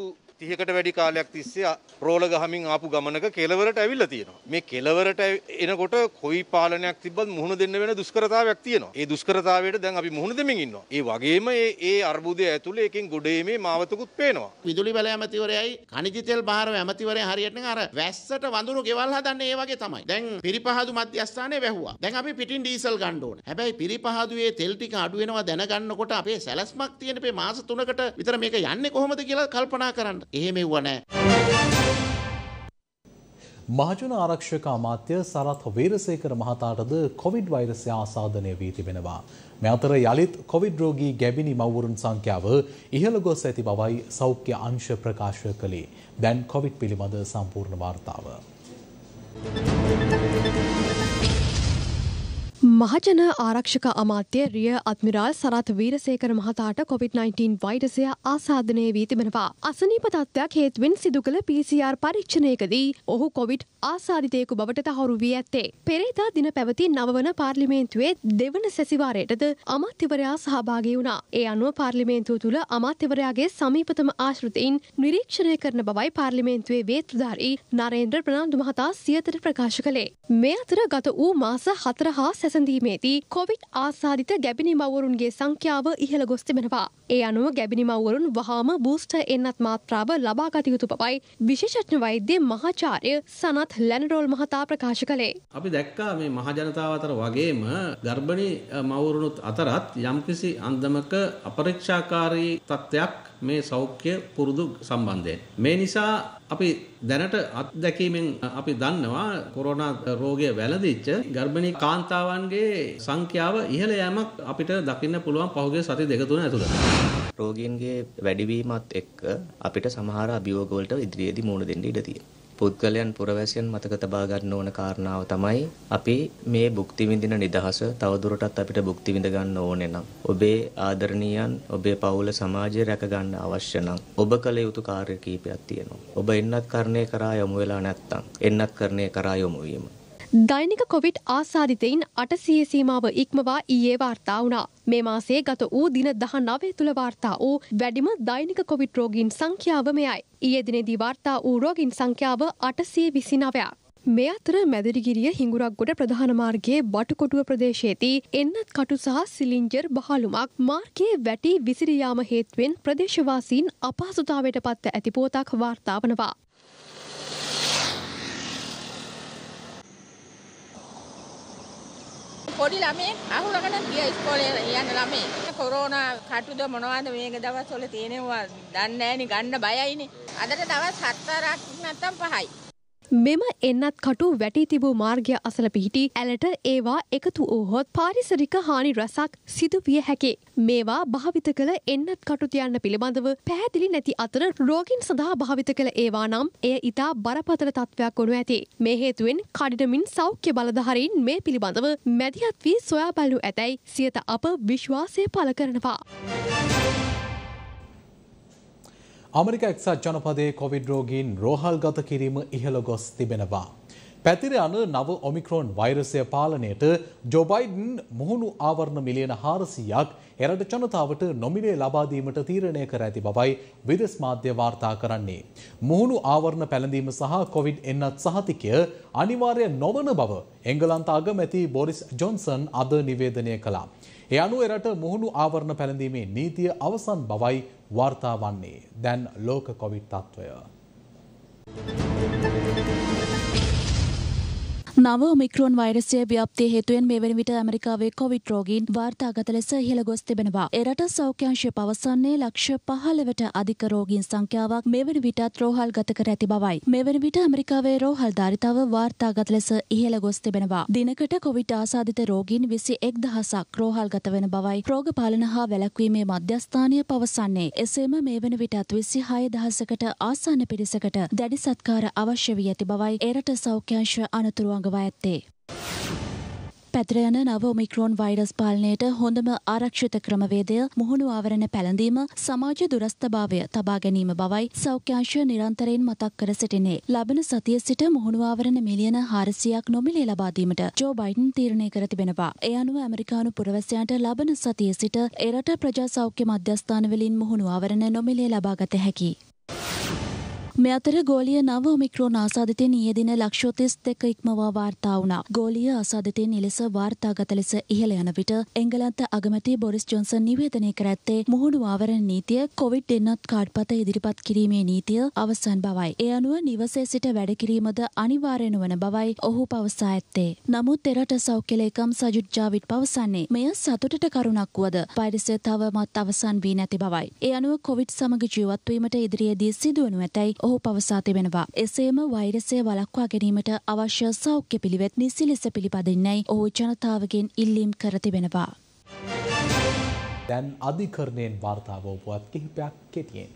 තියකට වැඩි කාලයක් තිස්සේ රෝල ගහමින් ආපු ගමනක කෙලවරට ඇවිල්ලා තියෙනවා. මේ කෙලවරට එනකොට කොයි පාලනයක් තිබ්බත් මුහුණ දෙන්න වෙන දුෂ්කරතාවයක් තියෙනවා. ඒ දුෂ්කරතාවයට දැන් අපි මුහුණ දෙමින් ඉන්නවා. ඒ වගේම ඒ ඒ අර්බුදය ඇතුලේ එකෙන් ගොඩේමේ මාවතකුත් පේනවා. විදුලි බල ඇමතිවරයයි කනිජ තෙල් භාරව ඇමතිවරය හරියට අර වැස්සට වඳුරු ගෙවල් හදන්නේ ඒ වගේ තමයි. දැන් පිරිපහදු මධ්‍යස්ථානයේ වැහුවා. දැන් අපි පිටින් ඩීසල් ගන්න ඕන. හැබැයි පිරිපහදුවේ තෙල් ටික අඩු වෙනවා දැනගන්නකොට අපේ සැලැස්මක් තියෙන මේ මාස 3කට විතර මේක යන්නේ කොහොමද කියලා කල්පනා කරන්න. එහෙම එව්ව නැහැ. මහජන ආරක්ෂක අමාත්‍ය සරත් වීරසේකර මහතාටද කොවිඩ් වෛරසය ආසාදනය වී තිබෙනවා. මේ අතර යළිත් කොවිඩ් රෝගී ගැබිනි මව්වරුන් සංඛ්‍යාව ඉහළ ගොස් ඇති බවයි සෞඛ්‍ය අංශ ප්‍රකාශ කළේ. දැන් කොවිඩ් පිළිබඳ සම්පූර්ණ වාර්තාව. Thank you. මහජන ආරක්ෂක අමාත්‍ය රිය අත්මිරාල් සරත් වීරසේකර මහතාට කොවිD-19 වෛරසය ආසාධනය වී තිබෙනවා. අසනීප තත්ත්වයක් හේතුවෙන් සිදු කළ PCR පරීක්ෂණයකදී ඔහු කොවිඩ් ආසාධිතයෙකු බවට තහවුරු වී ඇත්තේ. පෙරේදා දින පැවති නවවන පාර්ලිමේන්තුවේ දෙවන සැසිවාරයටද අමාත්‍යවරයා සහභාගී වුණා. ඒ අනුව පාර්ලිමේන්තුව තුළ අමාත්‍යවරයාගේ සමීපතම ආශ්‍රිතයින් නිරීක්ෂණය කරන බවයි පාර්ලිමේන්තුවේ වේත්‍රධාරී නරේන්ද්‍ර ප්‍රනාන්දු මහතා සියතට ප්‍රකාශ කළේ. මේ අතර ගත වූ මාස හතර හා සැ සැසඳීමේදී කොවිට් ආසාධිත ගැබිනි මවරුන්ගේ සංඛ්‍යාව ඉහළ ගොස් තිබෙනවා. ඒ අනුව ගැබිනි මවරුන් වහාම බූස්ට එන්නත් මාත්‍රාව ලබාගතයුතු පපයි විශේෂඥ වෛද්‍ය මහාචාර්ය සනත් ලැනරෝල් මහතා ප්‍රකාශ කළේ. අපි දැක්කා මේ මහජනතාව අතර වගේම ගර්භණි මවුරුණුත් අතරත් යම්කිසි අන්දමක අපරීක්ෂාකාරී තත්ත්වයක් මේ සෞඛ්‍ය පුරුදු සම්බන්ධයෙන්. මේ නිසා අපි දැනට අත්දැකීමෙන් අපි දන්නවා කොරෝනා රෝගය වැළඳිච්ච ගර්භණී කාන්තාවන්ගේ සංඛ්‍යාව ඉහළ යෑමක් අපිට දකින්න පුළුවන් පහුගිය සති දෙක තුන ඇතුළත. රෝගීන්ගේ වැඩිවීමත් එක්ක අපිට සමහර අභියෝග වලට ඉදිරියේදී මුහුණ දෙන්න ඉඩ තියෙනවා. පුද්ගලයන් පුරවැසියන් මතක තබා ගන්න ඕන කාරණාව තමයි අපි මේ භුක්ති විඳින නිදහස තවදුරටත් අපිට භුක්ති විඳ ගන්න ඕනේ නම් ඔබේ ආදරණීයන් ඔබේ පවුල සමාජය රැක ගන්න අවශ්‍ය නම් ඔබ කළ යුතු කාර්ය කීපයක් තියෙනවා. ඔබ එන්නත් කරණය කරා යොමු වෙලා නැත්නම් එන්නත් කරණය කරා යොමු වීම දෛනික කොවිඩ් ආසාධිතයින් අටසිය සීමාව ඉක්මවා ඊයේ වාර්තා වුණා. මේ මාසේ ගත වූ දින දහ නවය තුළ වාර්තා වූ වැඩිම දෛනික කොවිඩ් රෝගීන් සංඛ්‍යාව මෙයයි. ඊයේ දිනේදී වාර්තා වූ රෝගීන් සංඛ්‍යාව අටසිය විසි නවයක්. මේ අතර මැදිරිගිරිය හිඟුරක්ගොඩ ප්‍රධාන මාර්ගයේ බටකොටුව ප්‍රදේශයේදී එන්නත් කටු සහ සිලින්ජර් බහලුමක් මාර්ගයේ වැටි විසිරියාම හේතුවෙන් ප්‍රදේශවාසීන් අපහසුතාවයට පත්ව ඇති පෝතක් වාර්තාවනවා. පොඩි ළමේ අහුරගෙන ගිය ඉස්කෝලේ යන ළමේ. කොරෝනා කටුද මොනවද මේක දවස්වල තියෙනවා දන්නේ නැහෙනි ගන්න බයයිනේ. අදට දවස් 4ක් නැත්තම් 5යි. මෙම එන්නත් කටු වැටී තිබූ මාර්ගය අසල පිහිටි ඇලට ඒවා එකතු වූහොත් පාරිසරික හානි රැසක් සිදු විය හැකේ. මේවා භාවිත කළ එන්නත් කටුතියන්න පිළිබඳව පැහැදිලි නැති අතර රෝගින් සඳහා භාවිත කළ ඒවා නම් එය ඉතා බරපතල තත්ත්වයක් වනු ඇති. මේ හේතුවෙන් කඩිනමින් සෞඛ්‍ය බලධහරින් මේ පිළිබඳව මැදිහත් වී සොයා බැලු ඇතැයි සියත අප විශ්වාසය පල කරනවා. අමරික එක්සත් ජනපදයේ කොවිඩ් රෝගීන් රෝහල්ගත කිරීම ඉහළ ගොස් තිබෙනවා. පැතිර යන නව ඔමික්‍රෝන් වෛරසය පාලනයට ජෝ බයිඩන් මුහුණු ආවරණ මිලියන 400ක් එරට ජනතාවට නොමිලේ ලබා දීමට තීරණය කර ඇති බවයි විදේශ මාධ්‍ය වාර්තා කරන්නේ. මුහුණු ආවරණ පැළඳීම සහ කොවිඩ් එන්නත් සහතිකය අනිවාර්ය නොවන බව එංගලන්ත අගමැති බොරිස් ජොන්සන් අද නිවේදනය කළා. ඒ අනුව එරට මුහුණු ආවරණ පැළඳීමේ නීතිය අවසන් බවයි වාර්තා වන්නේ. දැන් ලෝක කොවිඩ් තත්ත්වය. නව මික්‍රෝන් වෛරසය ව්‍යප්තිය හේතුවෙන් මෙවැනි විට ඇමරිකාවේ කොවිඩ් රෝගීන් වාර්තාගත ලෙස ඉහළ ගොස් තිබෙනවා. එරට සෞඛ්‍යංශය පවසන්නේ ලක්ෂ පහළවට අධික රෝගීන් සංඛ්‍යාවක් මෙවැනි විටත් රෝහල් ගත කර ඇති බවයි. මෙවැනි විට ඇමරිකාවේ රෝහල් ධාරිතාව වාර්තාගත ලෙස ඉහළ ගොස් තිබෙනවා. දිනකට කොවිඩ් ආසාදිත රෝගීන් විසි එක් දහසක් රෝහල් ගත වෙන බවයි රෝග පාලන හා වැළැක්වීමේ මධ්‍යස්ථානය පවසන්නේ. එසේම මෙවැනි විටත් විසි හය දහසකට ආසන්න පිරිසකට දැඩි සත්කාර අවශ්‍ය වී ඇති බවයි එරට සෞඛ්‍යංශ අනතුරුවන් වගවා ඇත්තේ. පැතරයන නව ඔමික්‍රෝන් වෛරස් පාලනයට හොඳම ආරක්ෂිත ක්‍රමවේදය මුහුණු ආවරණ පැළඳීම සමාජ දුරස්ථභාවය තබා ගැනීම බවයි සෞඛ්‍යංශ නිරන්තරයෙන් මතක් කර සිටිනේ. ලබන සතිය සිට මුහුණු ආවරණ මිලියන හාරසියක් නොමිලේ ලබාදීමට ජෝ බයිඩන් තීරණය කර තිබෙනවා. ඒ අනුව ඇමරිකානු පුරවැසියන්ට ලබන සතිය සිට එරට ප්‍රජා සෞඛ්‍ය මධ්‍යස්ථානවලින් මුහුණු ආවරණ නොමිලේ ලබාගත හැකි. මේ අතර ගෝලිය නව ඔමික්‍රෝන් ආසාධිතෙන් ඊයේ දින ලක්ෂෝතිස් දෙක ඉක්මවා වාර්තා වුණා. ගෝලිය ආසාධිතෙන් එලෙස වාර්තාගත ලෙස ඉහළ යන විට එංගලන්ත අගමැති බොරිස් ජොන්සන් නිවේදනය කර ඇත්තේ මුහුණු ආවරණ නීතිය කොවිඩ් දෙන්නත් කාඩ්පත ඉදිරිපත් කිරීමේ නීතිය අවසන් බවයි. ඒ අනුව නිවසේ සිට වැඩ කිරීමද අනිවාර්යන වන බවයි ඔහු පවසා ඇත්තේ. නමුත් එරට සෞඛ්‍ය ලේකම් සජිත් ජාවිඩ් පවසන්නේ මෙය සතුටට කරුණක් වුවද පයිරසය තවමත් අවසන් වී නැති බවයි. ඒ අනුව කොවිඩ් සමග ජීවත්වීමට ඉදිරියේදී සිදුවනු ඇතැයි ඔහු පවසා තිබෙනවා. එසේම වෛරසය වලක්වා ගැනීමට අවශ්‍ය සෞඛ්‍ය පිළිවෙත් නිසි ලෙස පිළිපදින්නයි ඔහු ජනතාවගෙන් ඉල්ලීම් කර තිබෙනවා. දැන් අධිකරණයෙන් වාර්තාව ඔපුවත් කිහිපයක් කෙටියෙන්.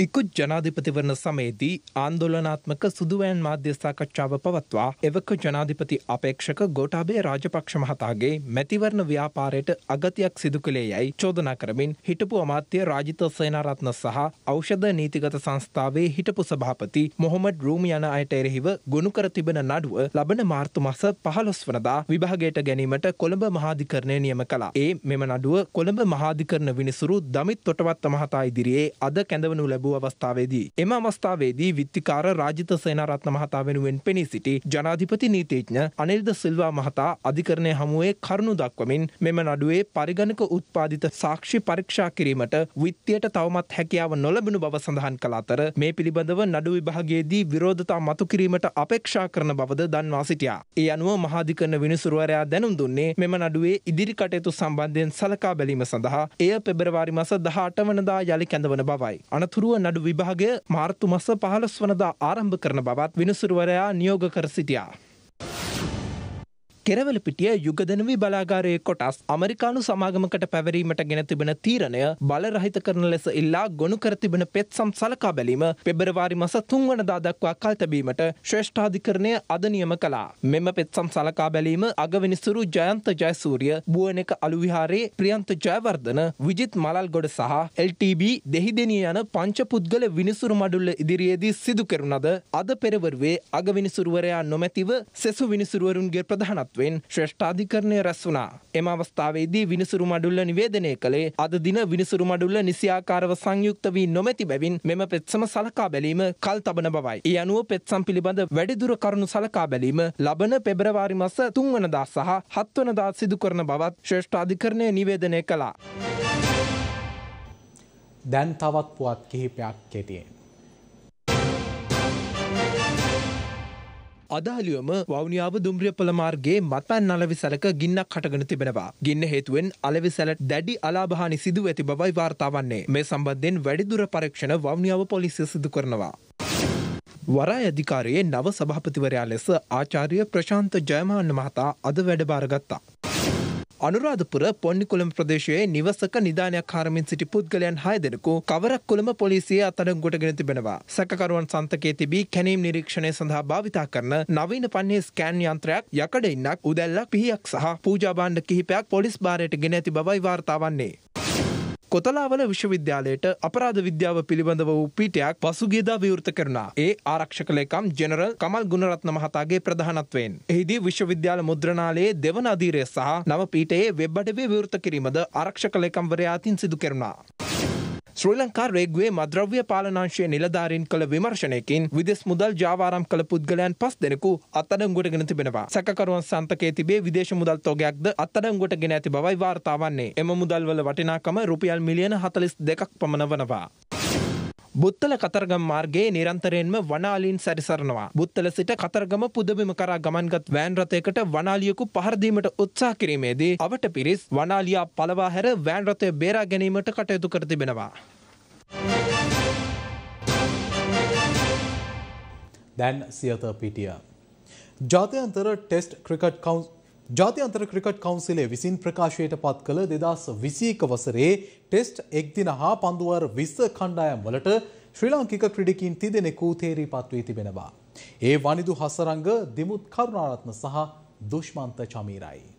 ඉකුත් ජනාධිපතිවරණ සමේදී ආන්දෝලනාත්මක සුදුවෑන් මාධ්‍ය සාකච්ඡාව පවත්වා එවක ජනාධිපති අපේක්ෂක ගෝටාබේ රාජපක්ෂ මහතාගේ මැතිවරණ ව්‍යාපාරයට අගතියක් සිදු කළේ යැයි චෝදනා කරමින් හිටපු අමාත්‍ය රාජිත සේනාරත්න සහ ඖෂධ නීතිගත සංස්ථාවේ හිටපු සභාපති මොහොමඩ් රූම් යන අයට එරෙහිව ගොුණු කර තිබෙන නඩුව ලබන මාර්තු මස පහළොස් වනදා විභාගයට ගැනීමට කොළඹ මහාධිකරණය නියම කලා ඒ මෙම නඩුව කොළඹ මහාධිකරණ විනිසුරු දමිත් තොටවත්ත මහතා ඉදිරියේ අද කැඳවනු ලැබ ලැබූ අවස්ථාවේදී එම අවස්ථාවේදී විත්තිකාර රාජිත සේනාරත්න මහතා වෙනුවෙන් පෙනී සිටි ජනාධිපති නීතිඥ අනිල්ද සිල්වා මහතා අධිකරණය හමුවේ කරුණු දක්වමින් මෙම නඩුවේ පරිගණක උත්පාදිත සාක්ෂි පරීක්ෂා කිරීමට විත්තියට තවමත් හැකියාව නොලැබුණු බව සඳහන් කළ අතර මේ පිළිබඳව නඩු විභාගයේදී විරෝධතා මතු කිරීමට අපේක්ෂා කරන බවද දන්වා සිටියා. ඒ අනුව මහාධිකරණ විනිසුරුවරයා දැනුම් දුන්නේ මෙම නඩුවේ ඉදිරි කටයුතු සම්බන්ධයෙන් සලකා බැලීම සඳහා එය පෙබරවාරි මස 18 වනදා යළි කැඳවන බවයි. අනතුරුව නඩුව නඩු විභාගය මාර්තු මස පහලස් වනදා ආරම්භ කරන බවත් විනිසුරුවරයා නියෝග කර සිටියා. කෙරවලපිටිය යුගදනවී බලාගාරයේ කොටස් අමරිකානු සමාගමකට පැවරීමට ගෙන තිබෙන තීරණය බලරහිත කරන ලෙස ඉල්ලා ගොුණු කර තිබෙන පෙත්සම් සලකා බැලීම පෙබරවාරි මස තුන්වන දාදක්වා කල්තැබීමට ශ්‍රේෂ්ඨාධිකරණය අදනියම කලා මෙම පෙත්සම් සලකා බැලීම අගවිනිසුරු ජයන්ත ජයසූරිය බුවන එක අලුවිහාරේ ප්‍රියන්ත ජයවර්ධන විජිත් මලල් ගොඩ සහ LTB දෙහිදෙනිය යන පංච පුද්ගල විනිසුරු මඩුල්ල ඉදිරියේදී සිදු කරුණද අද පෙරවරුවේ අගවිනිසුරුවරයා නොමැතිව සෙසු විනිසුරුවරුන්ගේ ප්‍රධානත් නායකත්වයෙන් ශ්‍රේෂ්ඨ අධිකරණය රැස් වුණා. එම අවස්ථාවේදී විනිසුරු මඩුල්ල නිවේදනය කළේ අද දින විනිසුරු මඩුල්ල නිසියාකාරව සංයුක්ත වී නොමැති බැවින් මෙම පෙත්සම සලකා බැලීම කල් තබන බවයි. ඒ අනුව පෙත්සම් පිළිබඳ වැඩිදුර කරුණු සලකා බැලීම ලබන පෙබරවාරි මස තුන්වනදා සහ හත්වනදා සිදු කරන බවත් ශ්‍රේෂ්ඨ අධිකරණය නිවේදනය කළා. දැන් තවත් පුවත් කිහිපයක් කෙටියෙන්. අදාළියම වවුනියාව දුම්රියපොළ මාර්ගයේ මත්පැන් අලවි සැලක ගින්නක් හටගෙන තිබෙනවා. ගින්න හේතුවෙන් අලවි සැලට දැඩි අලාභහානි සිදුව ඇති බවයි වාර්තා වන්නේ. මේ සම්බන්ධයෙන් වැඩිදුර පරීක්ෂණ වවුනියාව පොලිසිය සිදු කරනවා. වරාය අධිකාරයේ නව සභාපතිවරයා ලෙස ආචාර්ය ප්‍රශාන්ත ජයමාන්න මහතා අද වැඩ බාරගත්තා. අනුරාධපුර පොන්නිකුළම ප්‍රදේශයේ නිවසක නිධානයක් හරමින් සිටි පුද්ගලයන් හය දෙනෙකු කවරක් කොළඹ පොලිසිය අතඩංගොටගෙන තිබෙනවා. සැකකරුවන් සන්තකයේ තිබී කැනීම් නිරීක්ෂණය සඳහා භාවිතා කරන නවීන පන්නේ ස්කෑන් යන්ත්‍රයක් යකඩ ඉන්නක් උදැල්ලක් පිහියක් සහ පූජාබාණ්ඩ කිහිපයක් පොලිස් භාරයට ගෙන ඇති බවයි වාර්තාවන්නේ. කොතලාවල විශ්වවිද්‍යාලයට අපරාධ විද්‍යාව පිළිබඳව වූ පීටයක් පසුගේදා විවෘත කරනා. ඒ ආරක්ෂක ලේකම් ජෙනරල් කමල් ගුණරත්න මහතාගේ ප්‍රධානත්වයෙන්. එහිදී විශ්වවිද්‍යාල මුද්‍රණාලයේ දෙවන අධීරය සහ නව පීටයේ වෙබ්බඩවේ විවෘත කිරීමද ආරක්ෂක ලේකම්වරයා අතින් සිදු කෙරුණා. ශ්‍රී ලංකා රේගුවේ මද්‍රව්‍ය පාලනාංශයේ නිලධාරීන් කළ විමර්ශනයකින් විදෙස් මුදල් ජාවාරම් කළ පුද්ගලයන් පස් දෙනෙකු අත්අඩංගුවටගෙන තිබෙනවා. සැකකරුවන් සන්තකයේ තිබේ විදේශ මුදල් තොගයක්ද අත්අඩංගුවටගෙන ඇති බවයි වාර්තා වන්නේ. එම මුදල්වල වටිනාකම රුපියල් මිලියන 42ක් පමණ වනවා. බුත්තල කතරගම් මාර්ගයේ නිරන්තරයෙන්ම වනාලීන් සැරිසරනවා. බුත්තල සිට කතරගම පුදබිම කරා ගමන්ගත් වෑන් රථයකට වනාලියෙකු පහරදීමට උත්සාහ කිරීමේදී අවට පිරිස් වනාලියා පලවා හැර වෑන් රථය බේරා ගැනීමට කටයුතු කර තිබෙනවා. දැන් සියත පිටිය. ජාතයන්තර ටෙස්ට් ක්‍රිකට් කවන්ස් ජාතින්තර ක්‍රිකට් කවන්සිලේ විසින් ප්‍රකාශයට පත් කළ දෙදස් විසීක වසරේ ටෙස්ට් එක්දින හා පන්දුවර් විස්ස කණ්ඩායම් වලට ශ්‍රී ලාංකික ක්‍රඩිකින් තිදෙනෙකූ තේරී පත්වී තිබෙනවා. ඒ වනිදු හසරංග දිමුත් කරුණාරත්න සහ දුෂ්මන්ත චමීරයි.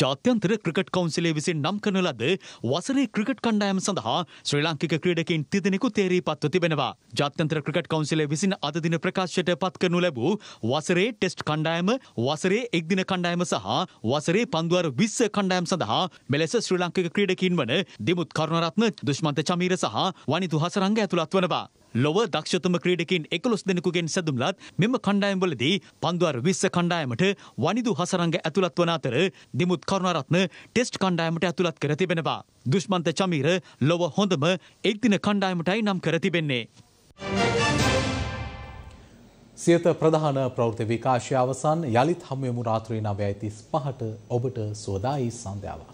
ජාත්‍යන්තර ක්‍රිකට් කවන්සිලේ විසින් නම් කරන ලද වසරේ ක්‍රිකට් කණ්ඩායම සඳහා ශ්‍රී ලාංකික ක්‍රීඩකින් තිදෙනෙකු තේරී පත්ව තිබෙනවා. ජාත්‍යන්තර ක්‍රිකට් කවන්සිලේ විසින් අද දින ප්‍රකාශයට පත් කරනු ලැබූ වසරේ ටෙස්ට් කණ්ඩායම, වසරේ එක්දින කණ්ඩායම සහ වසරේ පන්දුවර 20 කණ්ඩායම සඳහා මෙලෙස ශ්‍රී ලාංකික ක්‍රීඩකින් වන දිමුත් කරුණරත්න, දුෂ්මන්ත චමීර සහ වනිදු හසරංග ඇතුළත් වනවා. ලොව දක්ෂතම ක්‍රීඩකින් එකොළොස් දෙනෙකුගෙන් සැදුම්ලත් මෙම කණ්ඩායම්වලදී පන්දුවර විස්ස කණ්ඩායමට වනිදු හසරංග ඇතුළත් වන අතර දිමුත් කරුණරත්න ටෙස්ට් කණ්ඩායමට ඇතුළත් කර තිබෙනවා. දුෂ්මන්ත චමීර ලොව හොඳම එක්දින කණ්ඩායමටයි නම් කර තිබෙන්නේ. සියත ප්‍රධාන ප්‍රෞෘති විකාශය අවසන් යළිත් හමුවමු රාත්‍රී නවයයිතිස් පහට ඔබට සෝදායි සන්ධ්‍යාවක්.